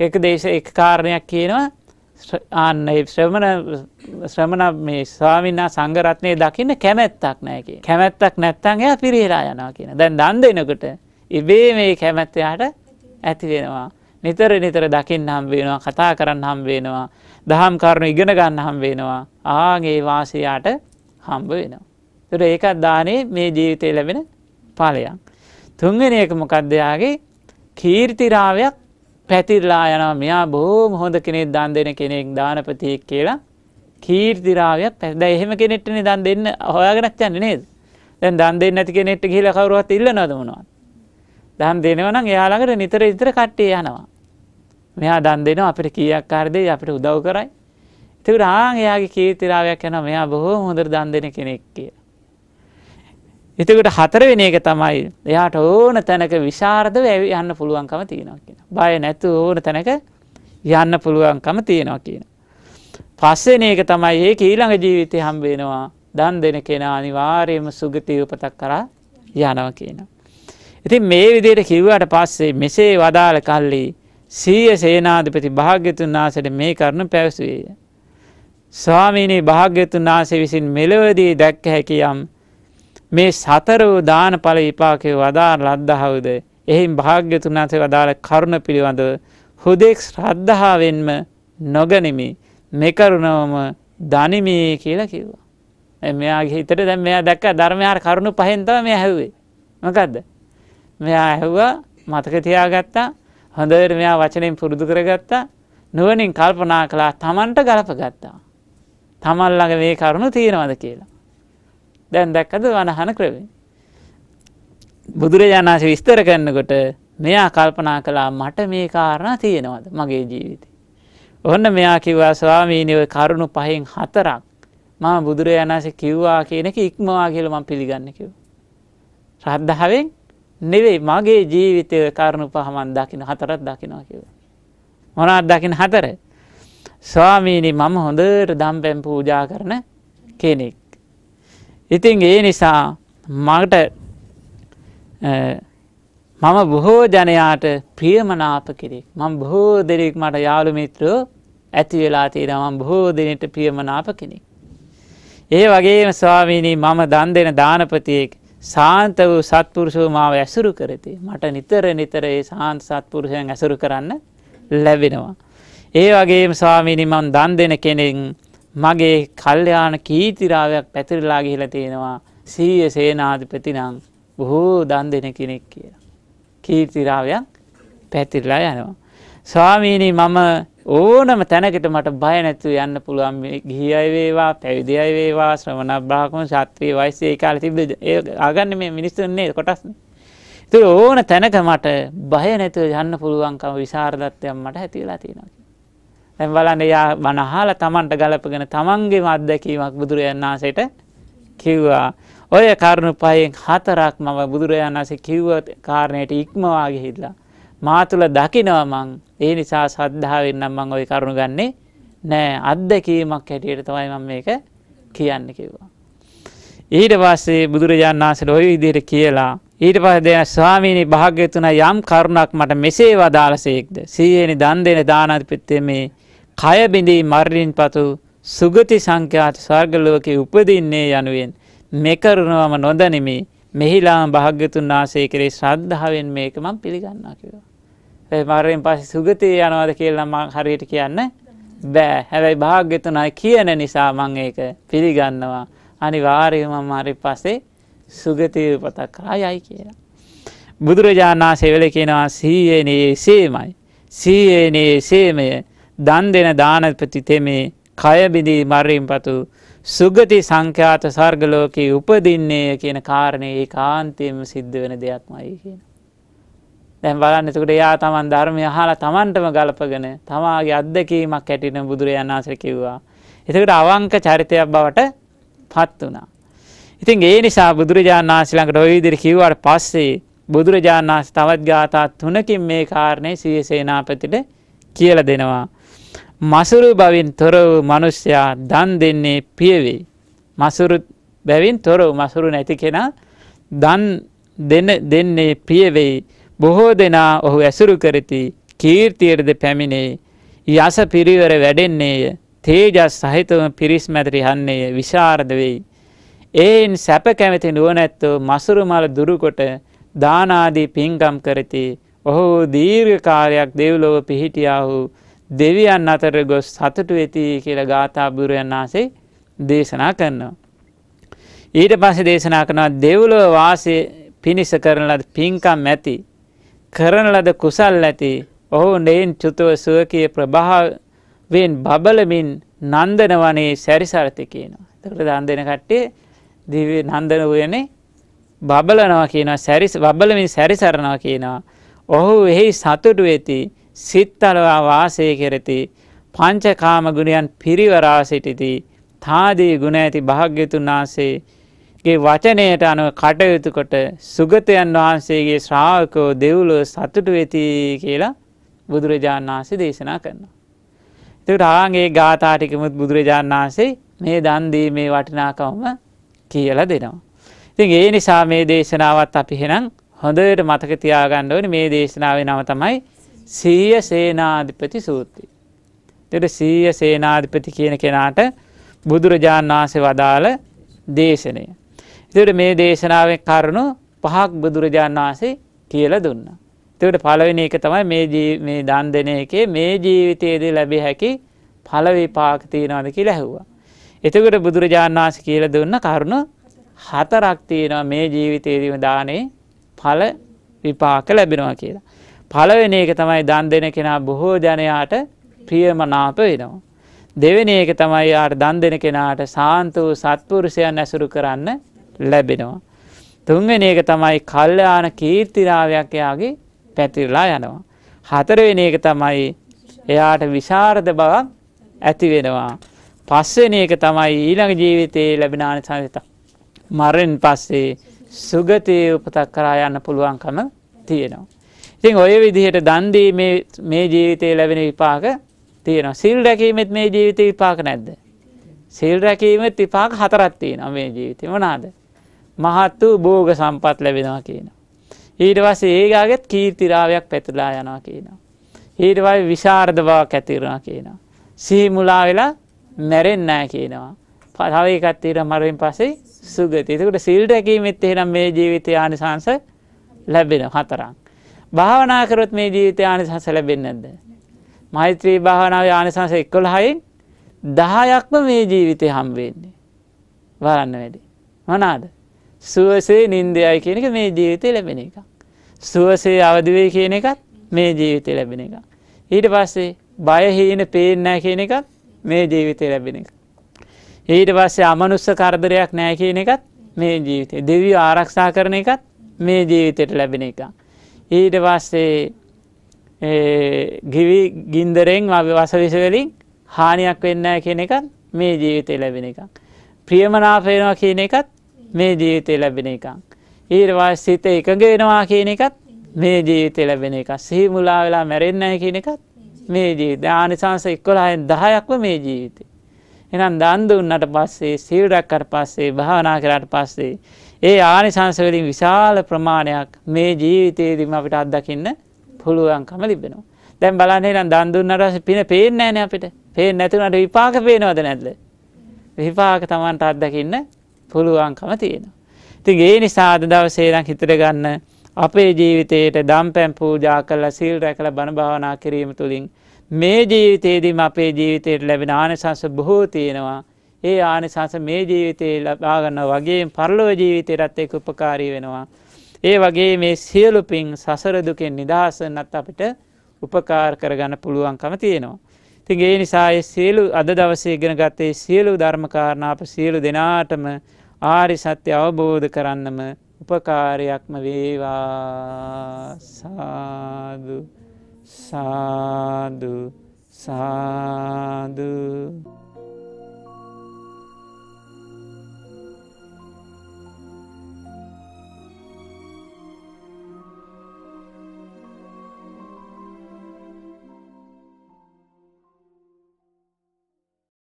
එක දේශ එක කාරණයක් කියනවා ආන්න ශ්‍රමණ ශ්‍රමණ මේ ස්වාමින්නා සංඝරත්නයේ දකින්න කැමැත්තක් නැහැ කියන. කැමැත්තක් නැත්නම් එයා පිරියලා යනවා කියන. දැන් දන් දෙනකොට ඉබේ මේ කැමැත්ත ඇති වෙනවා. නිතර නිතර දකින්න හම් වෙනවා කතා කරන්න හම් වෙනවා දහම් කරුණු ඉගෙන ගන්න හම් වෙනවා ආගේ වාසියාට හම්බ වෙනවා. තුර ඒකත් දානේ මේ ජීවිතය ලැබෙන පලයක්. තුන්වෙන එක මොකක්දයාගේ කීර්තිරාවයක් පැතිරලා යනවා මෙයා බොහෝම හොඳ කෙනෙක් දන් දෙන කෙනෙක් දානපතියෙක් කියලා කීර්තිරාවයක් පැද එහෙම කෙනෙට්ටන දන් දෙන්න හොයාගෙනක් යන්න නේද දැන් දන් දෙන්න ඇති කෙනෙට්ට කියලා කවරුවත් ඉල්ල නොදමුණවා දන් දෙනවනම් එයාලකට නිතර ඉතර කට්ටේ යනවා මෙයා දන් දෙනවා අපිට කියක් කාර්දේ අපිට උදව් කරයි. එතකට ආං එයාගේ කීර්තිරාවයක් යන මෙයා බොහෝ හොඳට දන් දෙන කෙනෙක් කිය. එතකට හතරවෙන එක තමයි එයාට ඕන තැනක විශාරදව ඇවි යන්න පුළුවන්කම තියෙනවා කියෙන. බය නැතු ඕන තැනක යන්න පුළුවන්කම තියෙනවා කියන. පස්සෙන ඒක තමයි ඒ ඊළඟ ජීවිතය හම්බේෙනවා දන් දෙන කෙනා අනිවාර්යම සුගති උපතක් කරා යනවා කියන. ඉතින් මේ විදියට කිව්වට පස්සේ මෙසේ වදාළ කල්ලී සීය සේනාධිපති භාග්‍යතුන් වනාසට මේ කරන පැවසුවේය. ස්වාමීනී භාග්‍යතුන් වනාසේ විසින් මෙලවදී දැක්ක හැකියම් මේ සතරවූ දානඵල විපාකය වදාර ලද්දහවුද එහින් භාග්‍යතුන් වන්සේ වදාළ කරුණ පිළිබඳව හුදෙක් ශ්‍රද්ධාවෙන්ම නොගනිමි මෙකරුණවම දනිමී කියලා කිව්වා. මෙයාගේ හිතට දැ මෙයා දැක්ක ධර්මයාර කරුණු පහෙන්තව මෙ හැවේ මකක්ද මෙයා ඇහුවා මතක තියාගත්තා හොඳවට මෙයා වචනයෙන් පුරුදු කරගත්තා නුවනින් කල්පනා කළා තමන්ට ගලප ගත්තා. තමල්ලඟ මේ කරුණු තියෙනවද කියලා. දැන් දැක්කද වනහන ක්‍රවේ. බුදුරජාණන්ස විස්තර කරන්නකොට මෙයා කල්පනා කළා මට මේ කාරණා තියෙනවද මගේ ජීවිතේ. ඔන්න මෙයා කිව්වා ස්වාමීනව කරුණු පහෙන් හතරක් මම බුදුරජාණන්සේ කිව්වා කියන එක ඉක්මවා කියලා මම පිළිගන්න කිව්වා. ශ්‍රද්ධාවෙන් නෙවෙයි මගේ ජීවිතය කරුණු පහමන් දකින හතරත් දකිනවා කිව. මොනත් දකින හතර ස්වාමීණි මම හොඳට දම් පැම් පූජා කරන කෙනෙක්. ඉතින් ඒ නිසා මට මම බොහෝ ජනයාට ප්‍රියමනාප කිරෙක් මං බොහෝ දෙනෙක් මට යාළු මිත්‍රෝ ඇති වෙලා තියෙන මං බොහෝ දෙනට ප්‍රියමනාප කෙනෙක්. ඒ වගේම ස්වාමීණී මම දන් දෙන දානපතියෙක් සාන්ත වූ සත්පුරුෂෝ මාව ඇසුරු කරති. මට නිතර නිතර ඒ සාන්ත සත්පුරුෂයන් ඇසුරු කරන්න ලැබෙනවා. ඒ වගේම ස්වාමීනි මං දන් දෙන කෙනෙක් මගේ කල්යාණ කීතිරාවයක් පැතිරලා ගිහිලා තියෙනවා. සීය සේනාධිපති නම් බොහෝ දන් දෙන කෙනෙක් කියලා. කීර්තිරාවයක් පැතිරලා යනවා. ස්වාමීනි මම ඕනම තැනකට මට බය නැතුව යන්න පුළුවන් ගිහි අය වේවා පැවිදි අය වේවා ශ්‍රමණ බ්‍රාහ්මණ ශාත්‍රී වෛශ්‍ය ඒ කාලේ තිබ්බ ඒ ආගන්නේ මේ මිනිස්සුන්නේ කොටස්. ඒතර ඕන තැනක මට බය නැතුව යන්න පුළුවන්කම විසරදත්වයක් මට ඇති වෙලා තියෙනවා. දැන් බලන්න යා බණ අහලා Tamanට ගලපගෙන Tamanගේම අත්දැකීමක් බුදුරජාණන් වහන්සේට කිව්වා. ඔය කරුණු පහෙන් හතරක් මම බුදුරජාණන් වහන්සේ කිව්ව කාරණයට ඉක්මවා ගිහිල්ලා මා තුළ දකිනවා මං ඒ නිසා සද්ධාවෙන් නම් මං ඔය කරුණු ගන්නේ නෑ අත්දැකීමක් හැටියට තමයි මම මේක කියන්න කිව්වා. ඊට පස්සේ බුදුරජාණන් වහන්සේට ওই විදිහට කියලා ඊට පස්සේ දැන් ස්වාමීනි භාග්‍යතුණ යම් කරුණක් මට මෙසේ වදාළසේක්ද සීයේනි දන් දෙන දානාධිපත්‍ය මේ කය බිඳී මරණින්පතු සුගති සංඛ්‍යාත ස්වර්ග ලෝකේ උපදින්නේ යනුවෙන් මේ කරුණවම නොදනිමි මෙහිලා භාග්‍යතුන් වහන්සේ කෙරේ ශ්‍රද්ධාවෙන් මේක මම පිළිගන්නවා කියලා මරයෙන් පස්ස සුගතිය යනවාද කියලා මං හරියට කියන්න බෑ හැබැයි භාග්‍යතුනයි කියන නිසා මං ඒක පිළිගන්නවා අනිවාර්යම මරි පස්සේ සුගතිය උපතක් කරා යයි කියලා. බුදුරජාණන් සෙවල කියනවා සීයනේ සේමයි. සීයනේ සේමය දන් දෙන දානපති තෙමේ කයබිදී මරරින් පතු සුගති සංඛ්‍යාත සර්ගලෝකී උපදින්නේ කියන කාරණය ඒ කාන්තයම සිද්ධ වෙන දෙයක් මයි කියන. දැන් බලන්න එතකට එයා තමන් ධර්මය අහලා තමන්ටම ගලපගෙන තමාගේ අත්දැකීමක් ඇටින බුදුරජාණන් වහන්සේ කිව්වා. එතකට අවංක චරිතයක් බවට පත් වුණා. ඉතින් ඒ නිසා බුදුරජාණන් වහන්සේ ළඟට ওই විදිහට කිව්වට පස්සේ බුදුරජාණන් වහන්සේ තවත් ගාථා තුනකින් මේ කාරණේ සිය සේනාපතිට කියලා දෙනවා. මසුරු බවින් තොරව මිනිසයා දන් දෙන්නේ පියවේ. මසුරු බැවින් තොරව මසුරු නැති කෙනා දන් දෙන්නේ පියවේ. බොහෝ දෙනා ඔහු ඇසුරු කරති කීර්තියටද පැමිණේ යස පිරිවර වැඩෙන්නේය තේජස් සහිතව පිරිස් මැතරි හන්නේය විශාරද වෙයි. එයින් සැප කැමති නුවනැත්තෝ මසුරු මල දුරුකොට දානාදී පින්කම් කරති ඔහු දීර්ඝ කාලයක් දෙව්ලොව පිහිටියාහු දෙවියන් අතර ගොස් සතුටු වෙති කියලා ගාථා බුරුයන් වහන්සේ දේශනා කරනවා. ඊට පස්සේ දේශනා කරනවා දෙව්ලොව වාසය පිණිස කරන ලද පින්කම් ඇති කරන ලද කුසල් ඇති ඔහු නෙයින් චුතව සුවකය ප්‍රභාවෙන් බබලමින් නන්දන වනේ සැරිසරති කියනවා. එතකට දන් දෙන කට්ටේ දිව නන්දන වයනේ බබලනවා කියනවා සැරිස් බබලමින් සැරිසරනවා කියනවා. ඔහු එහි සතුටු වෙති සිත්තලවා වාසය කෙරෙති පංචකාම ගුණයන් පිරිවරා සිටිති තාදී ගුණ ඇති භාග්‍යතුන් වහන්සේ ගේ වචනයට අනුව කටයුතුකොට සුගතයන් වහන්සේගේ ශ්‍රාවකෝ දෙව්ලෝ සතුටු වෙති කියලා බුදුරජාණන් වහන්සේ දේශනා කරනවා. එතකට ආගේ ගාථාටිකමුත් බුදුරජාණන් වහන්සේ මේ දන්දී මේ වටිනාකවම කියලා දෙනවා. ඉතින් ඒ නිසා මේ දේශනාවත් අපි හෙනම් හොඳට මතක තියාගණ්ඩවන මේ දේශනාව නම තමයි සීය සේනාධිපති සූති. තෙට සීය සේනාධිපති කියන කෙනාට බුදුරජාණන් වහන්සේ වදාළ දේශනය. එතට මේ දේශනාවෙන් කරුණු පහක් බුදුරජාණන් වහන්සේ කියල දුන්න. තවට පලවෙනි එක තමයි මේ දන් දෙන එකේ මේ ජීවිතයේදී ලැබි හැකි පලවිපාක තියෙනවාද කිය ලැහවා. එතකට බුදුරජාණන් වහන්ස කියල දුන්න කරුණු හතරක් තියෙනවා මේ ජීවිතයේදීම දානේ පල විපාක ලැබෙනවා කියලා. පලවෙන එක තමයි දන් දෙන කෙනා බොහෝ ජනයාට ප්‍රියමනාප වෙනවා. දෙවෙන එක තමයි යාට දන් දෙන කෙනාට සාන්ත වූ සත්පුරුෂයන් ඇසුරු කරන්න ලැබෙනවා. තුන්වෙන එක තමයි කල්යාණ කීර්තිරාවයක් එයාගේ පැතිරලා යනවා. හතරවෙන එක තමයි එයාට විශාරද බවක් ඇති වෙනවා. පස්වෙන එක තමයි ඊළඟ ජීවිතයේ ලැබෙන ආනිසංසත. මරණයෙන් පස්සේ සුගතයේ උපතක් කරා යන්න පුළුවන්කම තියෙනවා. ඉතින් ඔය විදිහට දන් දීමේ මේ ජීවිතයේ ලැබෙන විපාක තියෙනවා. සීල් රැකීමෙත් මේ ජීවිතේ විපාක නැද්ද? සීල් රැකීමෙත් විපාක හතරක් තියෙනවා මේ ජීවිතේ. මොනවාද? මහත් වූ භෝග සම්පත් ලැබෙනවා කියන. ඊටවස ඒගාගෙත් කීර්තිරාවයක් පැතුලා යනවා කියන. ඊටවයි විශාර්ධභාව ඇතිරෙනවා කියන. සිහිමුලා වෙලා මැරෙන්නෑ කියනවා. පහවකත්තීර මරුවෙන් පසේ සුගති එතකට සිල්ට ඇකීමෙත් එහෙනම් මේ ජීවිතය ආනිසංස ලැබෙන හතරං. භාවනාකරොත් මේ ජීවිතය ආනිසංස ලැබෙන්නද. මෛත්‍රී භාවනාව ආනිසංස එක්කොළ හයින් දහයක්ම මේ ජීවිතය හම්වෙන්නේ. වරන්න වැඩි. මනාද. සුවසේ නින්දයයි කියන එක මේ ජීවිතය ලැබෙන එක. සුවසේ අවදිවේ කියන එකත් මේ ජීවිතය ලැබෙන එක. ඊට පස්සේ බයහීන පේන්නෑ කියන එකත් මේ ජීවිතය ලැබෙන එක. ඊට පස්සේ අමනුස්ස කරදරයක් නෑ කියන එකත් මේ ජීවිතය දෙවී ආරක්ෂා කරන එකත් මේ ජීවිතයට ලැබෙන එක. ඊට පස්සේ ගිවි ගින්දරෙන් වසවිසවලින් හානියක් වෙන්න කියන එකත් මේ ජීවිතය ලැබෙන එක. ප්‍රියමනාපේනවා කියන එකත් මේ ජීවිතය ලැබෙන එකක්. ඊර්වා සිත එකඟ වෙනවා කියන එකත් මේ ජීවිතය ලැබෙන එක සහිමුලා වෙලා මැරෙන්න ඇ කියන එකත් මේ ජී ධානිසංස එක්කොලායෙන් දහයක්ව මේ ජීවිතය. එනම් දන්ද උන්නට පස්සේ සිල්රක්කට පස්සේ භාවනා කරට පස්සේ ඒ ආනිසංසවලින් විශාල ප්‍රමාණයක් මේ ජීවිතයේදීම අපිට අත්දකින්න පුළුවන්කම ලිබෙනවා. දැන් බලන්නේ නම් දන් දුන්නට පින පේන්නේ නැහැ නේ අපිට. පේන්නේ නැතුණට විපාක පේනවද නැද්ද? විපාක Tamanට අත්දකින්න පුළුවන්කම තියෙන. තින් ඒ නිසාද දවසේරං හිතරගන්න අපේ ජීවිතයට දම් පැම් පූජා කල්ල සිල් රැකළ බණ භාවනා කිරීම තුළින් මේ ජීවිතයේදීම අපේ ජීවිතයට ලැබෙන ආනිසංස බොහෝ තියෙනවා ඒ ආනිසංස මේ ජීවිතයේ ලබාගන්න වගේ පරලොව ජීවිතයටත් එක් උපකාරී වෙනවා. ඒ වගේ මේ සියලු පින් සසරදුකෙන් නිදහසනත් අපිට උපකාර කරගන්න පුළුවන්කම තියෙනවා. තින් ඒ නිසා සියලු අද දවසේ ගෙන ගත්තේ සියලු ධර්මකාරණ අප සියලු දෙනාටම ආරි සත්‍ය අවබෝධ කරන්නම උපකාරයක්ම වේවා සාදු සාදු සාදු